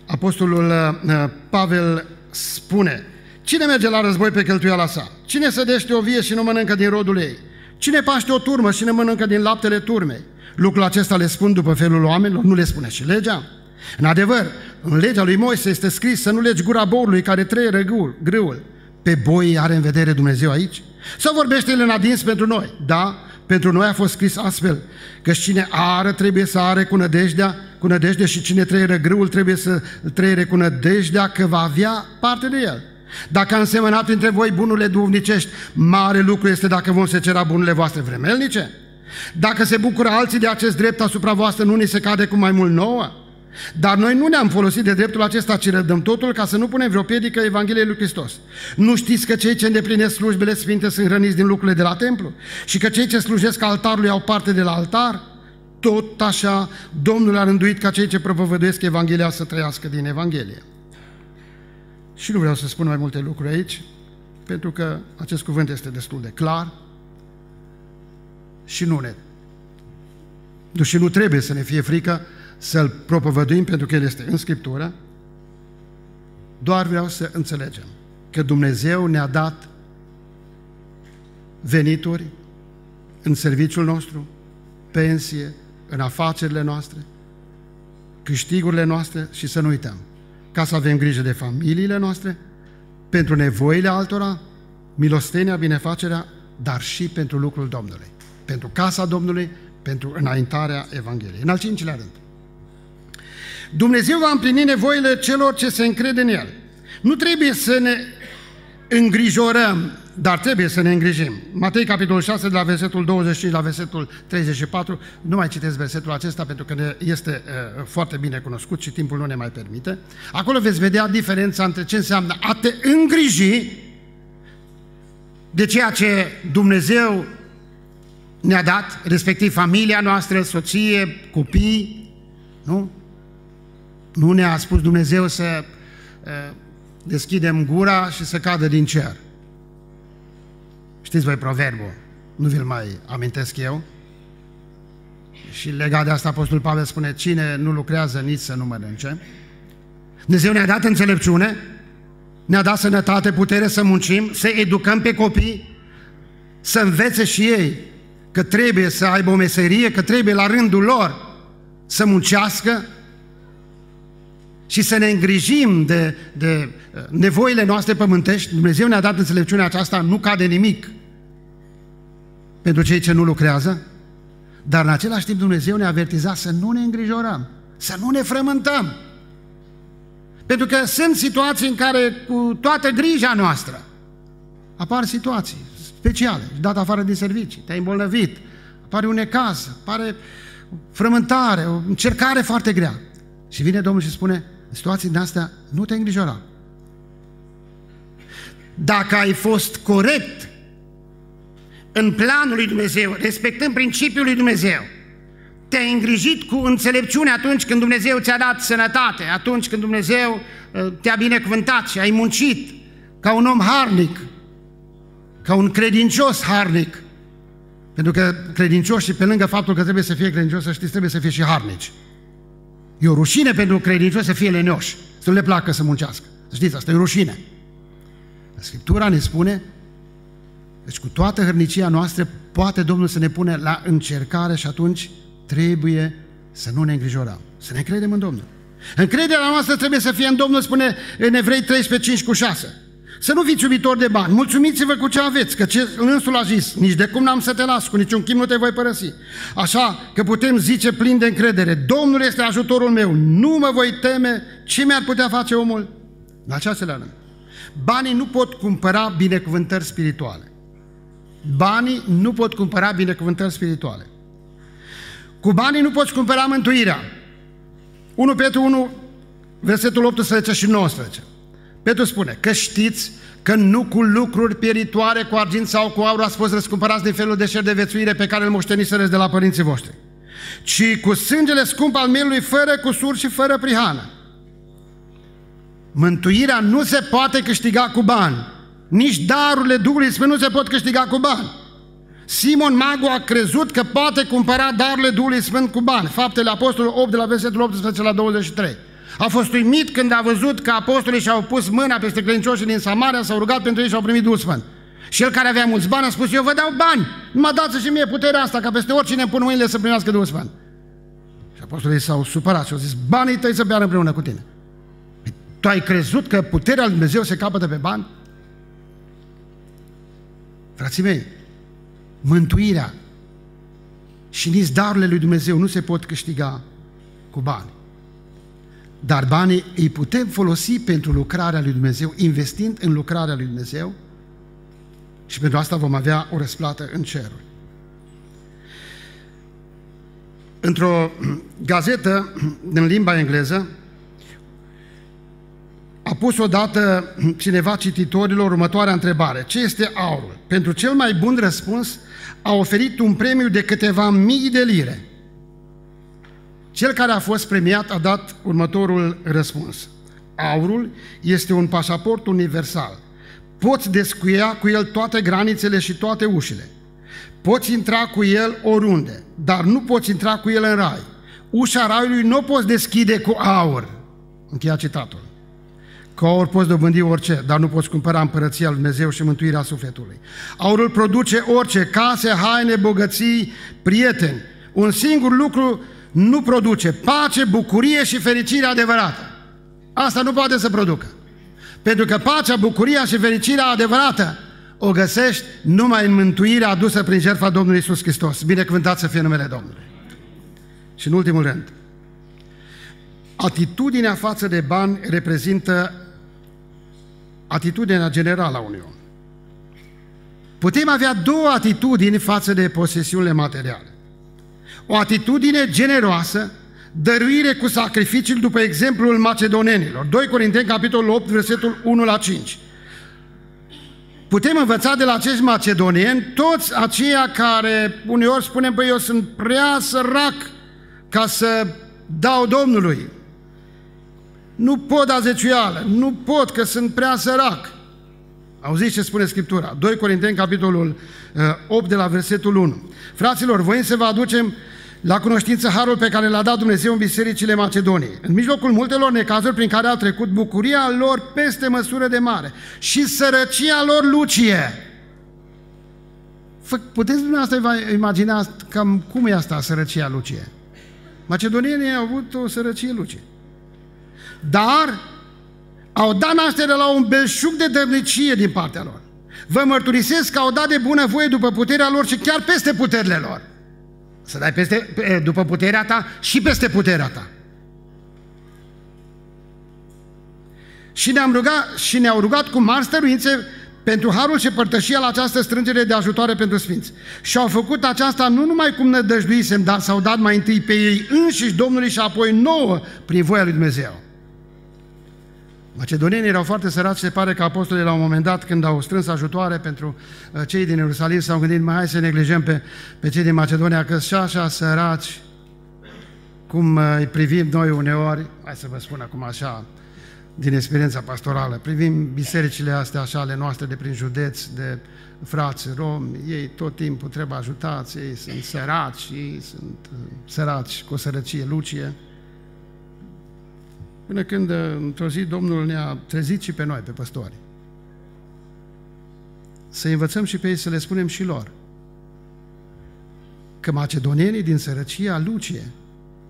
Apostolul uh, uh, Pavel spune, Cine merge la război pe cheltuiala sa? Cine sădește o vie și nu mănâncă din rodul ei? Cine paște o turmă și nu mănâncă din laptele turmei? Lucrul acesta le spun după felul oamenilor, nu le spune și legea? În adevăr, în legea lui Moise este scris să nu legi gura borului care trăie răgul, grâul. Pe boi are în vedere Dumnezeu aici? Sau vorbește el în adins pentru noi? Da, pentru noi a fost scris astfel, că cine are trebuie să are cu nădejdea, cu nădejde și cine trăie răgrâul trebuie să trăie cu nădejdea că va avea parte de el. Dacă am semănat între voi bunurile duhovnicești, mare lucru este dacă vom secera bunurile voastre vremelnice. Dacă se bucură alții de acest drept asupra voastră, nu ni se cade cu mai mult nouă. Dar noi nu ne-am folosit de dreptul acesta, ci rădăm totul ca să nu punem vreo piedică Evangheliei lui Hristos. Nu știți că cei ce îndeplinesc slujbele sfinte sunt hrăniți din lucrurile de la templu și că cei ce slujesc altarului au parte de la altar? Tot așa, Domnul a rânduit ca cei ce propovăduiesc Evanghelia să trăiască din Evanghelie. Și nu vreau să spun mai multe lucruri aici, pentru că acest cuvânt este destul de clar și nu ne. Și nu trebuie să ne fie frică să-l propovăduim, pentru că el este în Scriptură. Doar vreau să înțelegem că Dumnezeu ne-a dat venituri în serviciul nostru, pensie, în afacerile noastre, câștigurile noastre și să nu uităm ca să avem grijă de familiile noastre, pentru nevoile altora, milostenia, binefacerea, dar și pentru lucrul Domnului, pentru casa Domnului, pentru înaintarea Evangheliei. În al cincilea rând, Dumnezeu va împlini nevoile celor ce se încrede în El. Nu trebuie să ne îngrijorăm dar trebuie să ne îngrijim. Matei, capitolul 6, de la versetul 25 la versetul 34, nu mai citesc versetul acesta pentru că este uh, foarte bine cunoscut și timpul nu ne mai permite. Acolo veți vedea diferența între ce înseamnă a te îngriji de ceea ce Dumnezeu ne-a dat, respectiv familia noastră, soție, copii, nu? Nu ne-a spus Dumnezeu să uh, deschidem gura și să cadă din cer. Știți voi proverbul, nu vi-l mai amintesc eu? Și legat de asta Apostolul Pavel spune, cine nu lucrează nici să nu mănânce. Dumnezeu ne-a dat înțelepciune, ne-a dat sănătate, putere să muncim, să educăm pe copii, să învețe și ei că trebuie să aibă o meserie, că trebuie la rândul lor să muncească și să ne îngrijim de, de uh, nevoile noastre pământești. Dumnezeu ne-a dat înțelepciunea aceasta, nu cade nimic pentru cei ce nu lucrează, dar în același timp Dumnezeu ne avertiza să nu ne îngrijorăm, să nu ne frământăm. Pentru că sunt situații în care, cu toată grija noastră, apar situații speciale, dat afară din servicii, te-ai îmbolnăvit, apare un necaz, apare frământare, o încercare foarte grea. Și vine Domnul și spune, în situații din astea, nu te îngrijora. Dacă ai fost corect în planul lui Dumnezeu, respectând principiul lui Dumnezeu, te-ai îngrijit cu înțelepciune atunci când Dumnezeu ți-a dat sănătate, atunci când Dumnezeu uh, te-a binecuvântat și ai muncit ca un om harnic, ca un credincios harnic. Pentru că credincioșii, pe lângă faptul că trebuie să fie credincioși, să știți, trebuie să fie și harnici. E o rușine pentru credincioși să fie leneoși, să nu le placă să muncească. Să știți, asta e o rușine. Scriptura ne spune deci cu toată hărnicia noastră poate Domnul să ne pune la încercare și atunci trebuie să nu ne îngrijorăm, să ne credem în Domnul. Încrederea noastră trebuie să fie în Domnul, spune în Evrei 13, 5 cu 6. Să nu fiți iubitori de bani, mulțumiți-vă cu ce aveți, că ce însul a zis, nici de cum n-am să te las, cu niciun chim nu te voi părăsi. Așa că putem zice plin de încredere, Domnul este ajutorul meu, nu mă voi teme, ce mi-ar putea face omul? În această rând. Banii nu pot cumpăra binecuvântări spirituale. Banii nu pot cumpăra binecuvântări spirituale. Cu banii nu poți cumpăra mântuirea. 1 Petru 1, versetul 18 și 19. Petru spune că știți că nu cu lucruri pieritoare, cu argint sau cu aur ați fost răscumpărați din felul de șer de vețuire pe care îl moșteniserăți de la părinții voștri, ci cu sângele scump al mielului, fără cusur și fără prihană. Mântuirea nu se poate câștiga cu bani. Nici darurile Duhului Sfânt nu se pot câștiga cu bani. Simon Magu a crezut că poate cumpăra darurile Duhului Sfânt cu bani. Faptele Apostolului 8 de la versetul 18 la 23. A fost uimit când a văzut că apostolii și-au pus mâna peste credincioșii din Samaria, s-au rugat pentru ei și au primit Duhul Sfânt. Și el care avea mulți bani a spus, eu vă dau bani, mă dați și mie puterea asta, ca peste oricine pun mâinile să primească Duhul Sfânt. Și apostolii s-au supărat și au zis, banii tăi să beară împreună cu tine. Păi, tu ai crezut că puterea lui Dumnezeu se capătă pe bani? Frații mei, mântuirea și nici darurile lui Dumnezeu nu se pot câștiga cu bani. Dar banii îi putem folosi pentru lucrarea lui Dumnezeu, investind în lucrarea lui Dumnezeu și pentru asta vom avea o răsplată în ceruri. Într-o gazetă în limba engleză, a pus odată cineva cititorilor următoarea întrebare. Ce este aurul? Pentru cel mai bun răspuns a oferit un premiu de câteva mii de lire. Cel care a fost premiat a dat următorul răspuns. Aurul este un pașaport universal. Poți descuia cu el toate granițele și toate ușile. Poți intra cu el oriunde, dar nu poți intra cu el în rai. Ușa raiului nu poți deschide cu aur. Încheia citatul. Cu aur poți dobândi orice, dar nu poți cumpăra împărăția lui Dumnezeu și mântuirea sufletului. Aurul produce orice, case, haine, bogății, prieteni. Un singur lucru nu produce pace, bucurie și fericire adevărată. Asta nu poate să producă. Pentru că pacea, bucuria și fericirea adevărată o găsești numai în mântuirea adusă prin jertfa Domnului Isus Hristos. Binecuvântat să fie numele Domnului. Și în ultimul rând, atitudinea față de bani reprezintă atitudinea generală a unui om. Putem avea două atitudini față de posesiunile materiale. O atitudine generoasă, dăruire cu sacrificiul după exemplul macedonenilor. 2 Corinteni, capitolul 8, versetul 1 la 5. Putem învăța de la acești macedonieni toți aceia care uneori spunem, păi eu sunt prea sărac ca să dau Domnului nu pot da zeciuială, nu pot că sunt prea sărac. Auziți ce spune Scriptura? 2 Corinteni, capitolul 8, uh, de la versetul 1. Fraților, voim să vă aducem la cunoștință harul pe care l-a dat Dumnezeu în bisericile Macedoniei. În mijlocul multelor necazuri prin care au trecut, bucuria lor peste măsură de mare și sărăcia lor lucie. Puteți dumneavoastră imagina cam cum e asta, sărăcia lucie? Macedonienii au avut o sărăcie lucie dar au dat naștere la un belșug de dărnicie din partea lor. Vă mărturisesc că au dat de bunăvoie după puterea lor și chiar peste puterile lor. Să dai peste, după puterea ta și peste puterea ta. Și ne-am rugat și ne-au rugat cu mari stăruințe pentru harul și părtășia la această strângere de ajutoare pentru Sfinți. Și au făcut aceasta nu numai cum ne dăjduisem, dar s-au dat mai întâi pe ei înșiși Domnului și apoi nouă prin voia lui Dumnezeu. Macedonienii erau foarte sărați, se pare că apostolii la un moment dat, când au strâns ajutoare pentru uh, cei din Ierusalim, s-au gândit, mai hai să neglijăm pe, pe cei din Macedonia, că și așa sărați, cum uh, îi privim noi uneori, hai să vă spun acum așa, din experiența pastorală, privim bisericile astea așa ale noastre de prin județ, de frați romi, ei tot timpul trebuie ajutați, ei sunt sărați, ei sunt uh, sărați cu o sărăcie lucie, Până când, uh, într-o zi, Domnul ne-a trezit și pe noi, pe păstori. Să învățăm și pe ei să le spunem și lor că macedonienii din sărăcia Lucie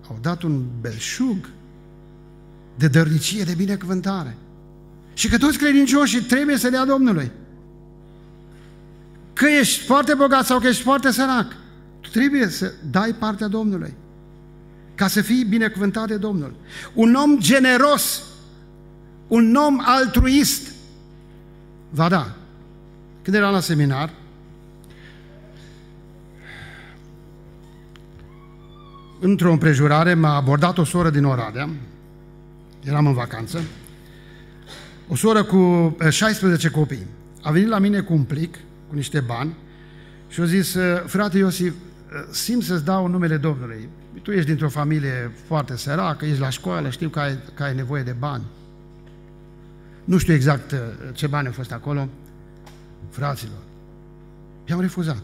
au dat un belșug de dărnicie, de binecuvântare. Și că toți credincioșii trebuie să dea Domnului. Că ești foarte bogat sau că ești foarte sărac, tu trebuie să dai partea Domnului ca să fii binecuvântat de Domnul. Un om generos, un om altruist. Va da. Când eram la seminar, într-o împrejurare m-a abordat o soră din Oradea, eram în vacanță, o soră cu 16 eh, copii. A venit la mine cu un plic, cu niște bani, și a zis, eh, frate Iosif, eh, simt să-ți dau numele Domnului tu ești dintr-o familie foarte săracă, ești la școală, știu că ai, că ai nevoie de bani. Nu știu exact uh, ce bani au fost acolo, fraților. I-am refuzat.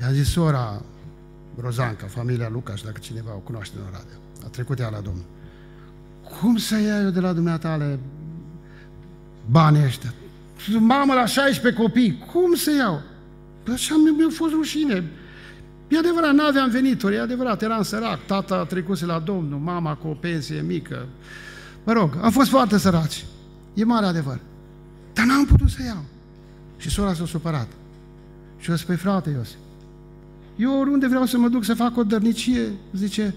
I-a zis sora Rozanca, familia Lucas, dacă cineva o cunoaște în Oradea, a trecut ea la Domnul. Cum să iau eu de la dumneatale banii ăștia? Mamă la 16 copii, cum să iau? Păi așa mi-a fost rușine. E adevărat, nu aveam venituri, e adevărat, eram sărac, tata a trecut la Domnul, mama cu o pensie mică. Mă rog, am fost foarte săraci. E mare adevăr. Dar n-am putut să iau. Și sora s-a supărat. Și o spui, frate Iosif, eu oriunde vreau să mă duc să fac o dărnicie, zice,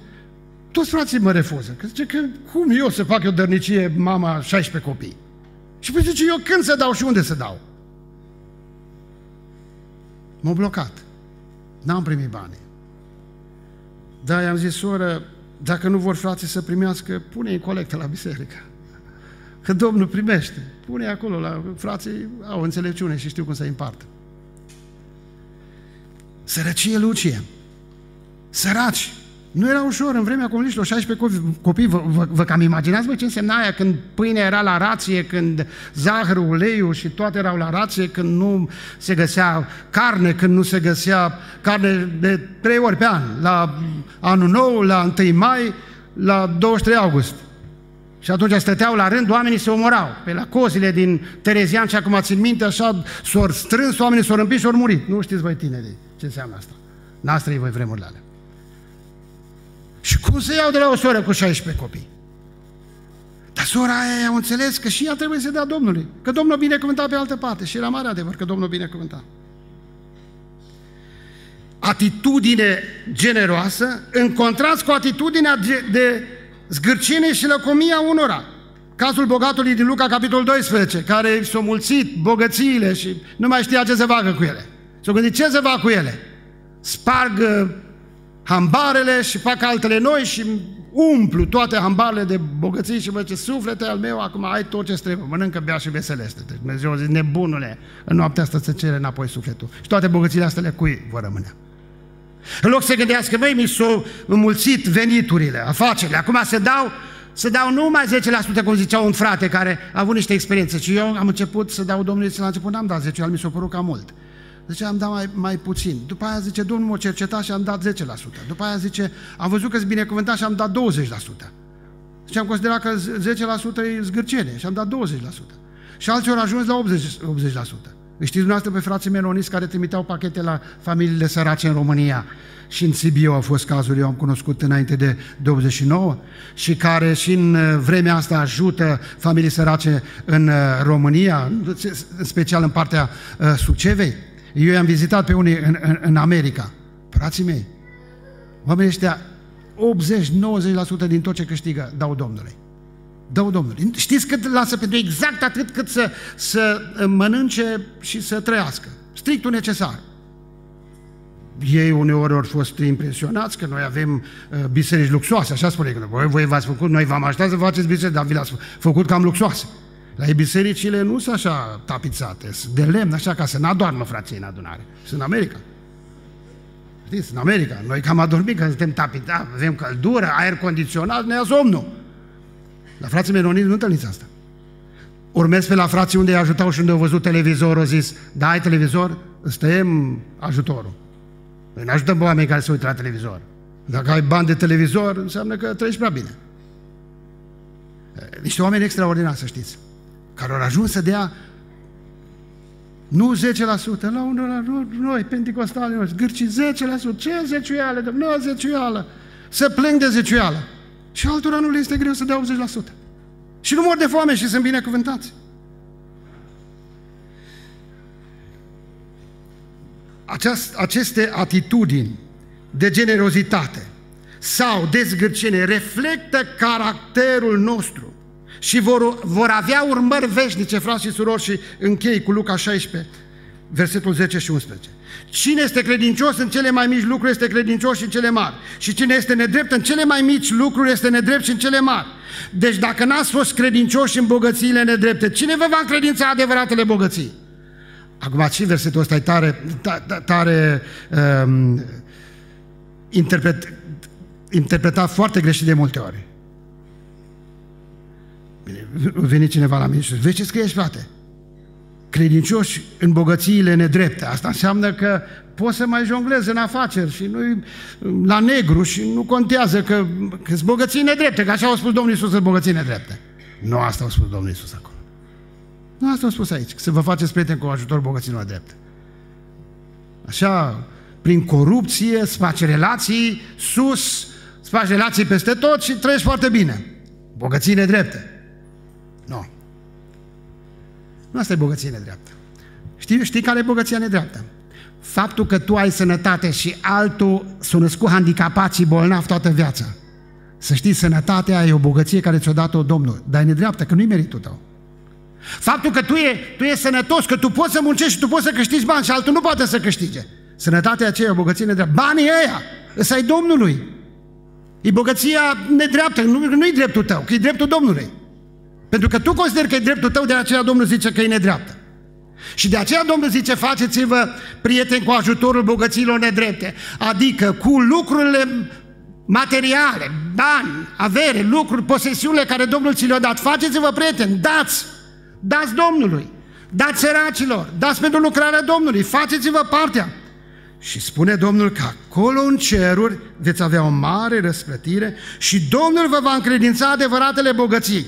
toți frații mă refuză. Că zice că cum eu să fac o dărnicie mama 16 copii? Și păi zice, eu când să dau și unde să dau? M-a blocat. N-am primit bani. Da, i-am zis, soră, dacă nu vor frații să primească, pune în colectă la biserică. Că Domnul primește. Pune acolo, la frații au înțelepciune și știu cum să împartă. Sărăcie, Lucie. Săraci. Nu era ușor, în vremea comunistilor, 16 copii, vă, vă, vă cam imaginați, bă, ce însemna aia când pâinea era la rație, când zahărul, uleiul și toate erau la rație, când nu se găsea carne, când nu se găsea carne de trei ori pe an, la anul nou, la 1 mai, la 23 august. Și atunci stăteau la rând, oamenii se omorau. Pe la cozile din Terezian, și acum țin minte, așa s-au strâns, oamenii s-au rămpit și au murit. Nu știți voi tineri ce înseamnă asta. n voi vremurile alea. Și cum să iau de la o soră cu 16 copii? Dar sora aia a înțeles că și ea trebuie să dea Domnului. Că Domnul binecuvânta pe altă parte. Și era mare adevăr că Domnul binecuvânta. Atitudine generoasă în contrast cu atitudinea de zgârcine și lăcomia unora. Cazul bogatului din Luca, capitolul 12, care s-a mulțit bogățiile și nu mai știa ce să facă cu ele. S-a gândit ce să fac cu ele. Sparg hambarele și fac altele noi și umplu toate hambarele de bogății și mă zice, suflete al meu, acum ai tot ce trebuie, mănâncă, bea și veselește Deci Dumnezeu zis, nebunule, în noaptea asta să cere înapoi sufletul. Și toate bogățiile astea cui vor rămâne? În loc să gândească, măi, mi s-au înmulțit veniturile, afacerile, acum se dau să dau numai 10%, cum zicea un frate care a avut niște experiențe. Și eu am început să dau Domnului la început, n-am dat 10, mi s-a părut cam mult. Zice, am dat mai, mai puțin. După aia zice, Domnul m-a cercetat și am dat 10%. După aia zice, am văzut că-s binecuvântat și am dat 20%. Și am considerat că 10% e zgârcene și am dat 20%. Și alții au ajuns la 80%. 80%. Știți dumneavoastră pe frații menoniți care trimiteau pachete la familiile sărace în România și în Sibiu au fost cazuri, eu am cunoscut înainte de 29 și care și în uh, vremea asta ajută familii sărace în uh, România, în special în partea uh, Sucevei. Eu i-am vizitat pe unii în, în, în America. Frații mei, oamenii ăștia, 80-90% din tot ce câștigă, dau Domnului. Dau Domnului. Știți cât lasă pentru exact atât cât să, să mănânce și să trăiască. Strictul necesar. Ei uneori au fost impresionați că noi avem uh, biserici luxoase, așa spune că voi, voi v-ați făcut, noi v-am ajutat să faceți biserici, dar vi l-ați făcut cam luxoase. La ei bisericile nu sunt așa tapițate, sunt de lemn, așa ca să n-adormă frații în adunare. Sunt în America. Știți, în America, noi cam adormit, că suntem tapitați, da, avem căldură, aer condiționat, ne ia somnul. Dar frații menoniți nu întâlniți asta. Urmez pe la frații unde îi ajutau și unde au văzut televizorul, au zis, da, ai televizor, îți tăiem ajutorul. Noi păi ne ajutăm pe oamenii care se uită la televizor. Dacă ai bani de televizor, înseamnă că trăiești prea bine. Niște oameni extraordinari, să știți care au ajuns să dea nu 10%, la unul la noi, pentecostali, noi, gârci 10%, ce zeciuială, nu zeciuială, să plâng de zeciuială. Și altora nu le este greu să dea 80%. Și nu mor de foame și sunt binecuvântați. Aceast, aceste atitudini de generozitate sau dezgârcine reflectă caracterul nostru și vor, vor avea urmări veșnice, frați și surori, și închei cu Luca 16, versetul 10 și 11. Cine este credincios în cele mai mici lucruri este credincios și în cele mari. Și cine este nedrept în cele mai mici lucruri este nedrept și în cele mari. Deci dacă n-ați fost credincioși în bogățiile nedrepte, cine vă va încredința adevăratele bogății? Acum și versetul ăsta e tare, tare, tare um, interpret, interpretat foarte greșit de multe ori. Veni cineva la mine și vezi ce scrie frate? Credincioși în bogățiile nedrepte. Asta înseamnă că poți să mai jonglezi în afaceri și nu la negru și nu contează că, că sunt bogății nedrepte, că așa au spus Domnul Iisus, sunt bogății nedrepte. Nu asta au spus Domnul Iisus acolo. Nu asta au spus aici, să vă faceți prieteni cu ajutor bogății nedrepte. Așa, prin corupție, îți faci relații sus, îți faci relații peste tot și trăiești foarte bine. Bogății nedrepte. Nu. Nu asta e bogăție nedreaptă. Știi, știi care e bogăția nedreaptă? Faptul că tu ai sănătate și altul s-a născut handicapat și bolnav toată viața. Să știi, sănătatea e o bogăție care ți-o dat-o Domnul, dar e nedreaptă, că nu-i meritul tău. Faptul că tu e, tu e sănătos, că tu poți să muncești și tu poți să câștigi bani și altul nu poate să câștige. Sănătatea aceea e o bogăție nedreaptă. Banii ăia, ăsta ai Domnului. E bogăția nedreaptă, nu, nu-i dreptul tău, că e dreptul Domnului. Pentru că tu consideri că e dreptul tău, de aceea Domnul zice că e nedreaptă. Și de aceea Domnul zice, faceți-vă prieteni cu ajutorul bogăților nedrepte. Adică cu lucrurile materiale, bani, avere, lucruri, posesiunile care Domnul ți le-a dat. Faceți-vă prieteni, dați, dați Domnului, dați săracilor, dați pentru lucrarea Domnului, faceți-vă partea. Și spune Domnul că acolo în ceruri veți avea o mare răsplătire și Domnul vă va încredința adevăratele bogății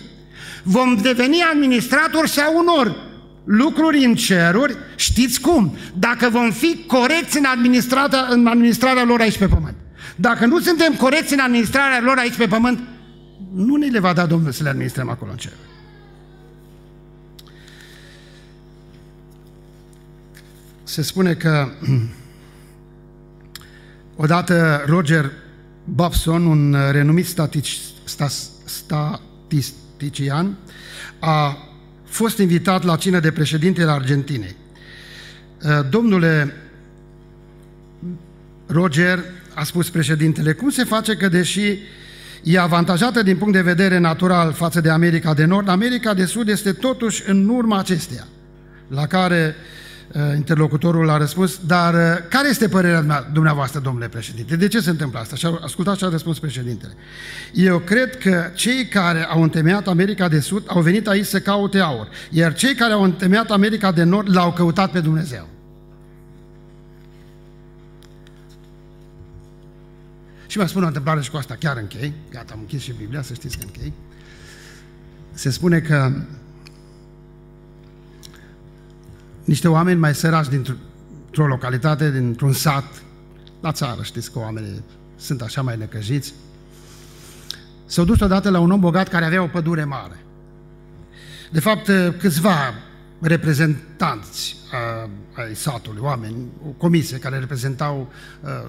vom deveni administratori și a unor lucruri în ceruri, știți cum? Dacă vom fi corecți în administrarea, în administrarea lor aici pe pământ. Dacă nu suntem corecți în administrarea lor aici pe pământ, nu ne le va da Domnul să le administrăm acolo în ceruri. Se spune că odată Roger Babson, un renumit statist, statist, statist Tician, a fost invitat la cină de președintele Argentinei. Uh, domnule Roger, a spus președintele, cum se face că deși e avantajată din punct de vedere natural față de America de Nord, America de Sud este totuși în urma acesteia, la care uh, Eh, interlocutorul a răspuns, dar eh, care este părerea dumneavoastră, domnule președinte? De ce se întâmplă asta? Și ascultați ce a răspuns președintele. Eu cred că cei care au întemeiat America de Sud au venit aici să caute aur, iar cei care au întemeiat America de Nord l-au căutat pe Dumnezeu. Și mai spun o întâmplare și cu asta chiar închei. Gata, am închis și Biblia, să știți că închei. Se spune că niște oameni mai sărași dintr-o localitate, dintr-un sat, la țară, știți că oamenii sunt așa mai necăjiți, s-au dus odată la un om bogat care avea o pădure mare. De fapt, câțiva reprezentanți ai satului, oameni, o comisie care reprezentau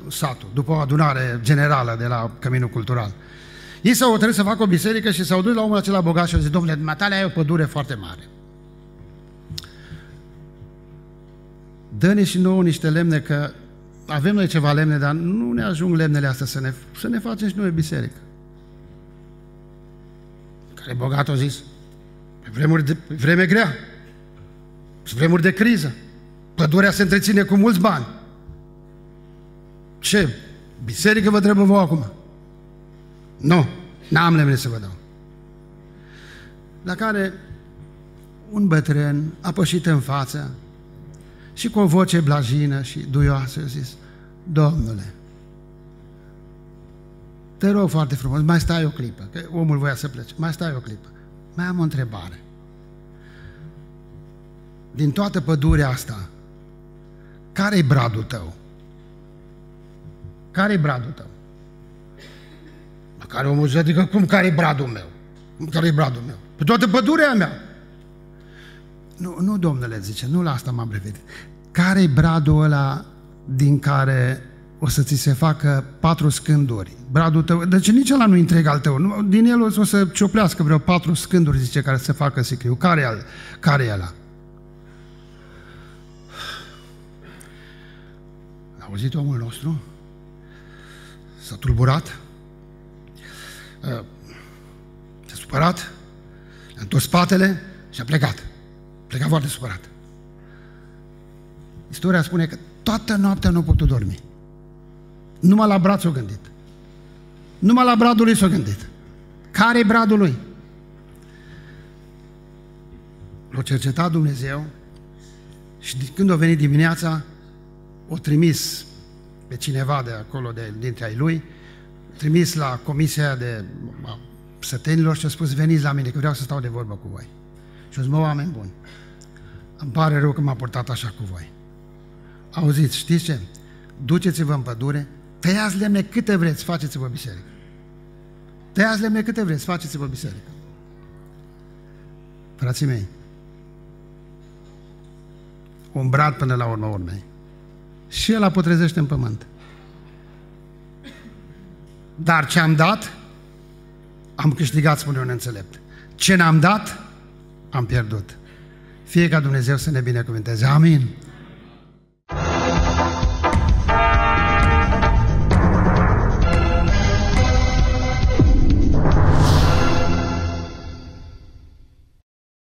satul, după o adunare generală de la Căminul Cultural. Ei s-au hotărât să facă o biserică și s-au dus la omul acela bogat și au zis, domnule, dumneata ai o pădure foarte mare. dă-ne și nouă niște lemne, că avem noi ceva lemne, dar nu ne ajung lemnele astea să ne, să ne facem și noi biserică. Care bogat a zis, pe vremuri de, pe vreme grea, pe vremuri de criză, pădurea se întreține cu mulți bani. Ce? Biserică vă trebuie vouă acum? Nu, n-am lemne să vă dau. La care un bătrân a pășit în față, și cu o voce blajină și duioasă, i-a zis, Domnule, te rog foarte frumos, mai stai o clipă, că omul voia să plece, mai stai o clipă. Mai am o întrebare. Din toată pădurea asta, care-i bradul tău? Care-i bradul tău? La care omul zice, adică cum care-i bradul meu? Care-i bradul meu? Pe toată pădurea mea. Nu, nu, domnule, zice, nu la asta m-am referit. care e bradul ăla din care o să ți se facă patru scânduri? Bradul tău, deci nici ăla nu întreg al tău. din el o să cioplească vreo patru scânduri, zice, care se facă sicriu. Care e care e ăla? A auzit omul nostru? S-a tulburat? Uh, s-a supărat? A întors spatele și a plecat. Pleca foarte supărat. Istoria spune că toată noaptea nu a putut dormi. Numai la braț o gândit. Numai la bradul lui s-a gândit. Care-i bradul lui? L-a cercetat Dumnezeu și când a venit dimineața, o trimis pe cineva de acolo, de, dintre ai lui, trimis la comisia de sătenilor și a spus, veniți la mine, că vreau să stau de vorbă cu voi. Și zis, mă, oameni buni, îmi pare rău că m-a purtat așa cu voi. Auziți, știți ce? Duceți-vă în pădure, tăiați lemne câte vreți, faceți-vă biserică. Tăiați lemne câte vreți, faceți-vă biserică. Frații mei, umbrat până la urmă urmei. Și el apotrezește în pământ. Dar ce am dat, am câștigat, spune un înțelept. Ce n-am dat, am pierdut. Fie ca Dumnezeu să ne binecuvânteze. Amin.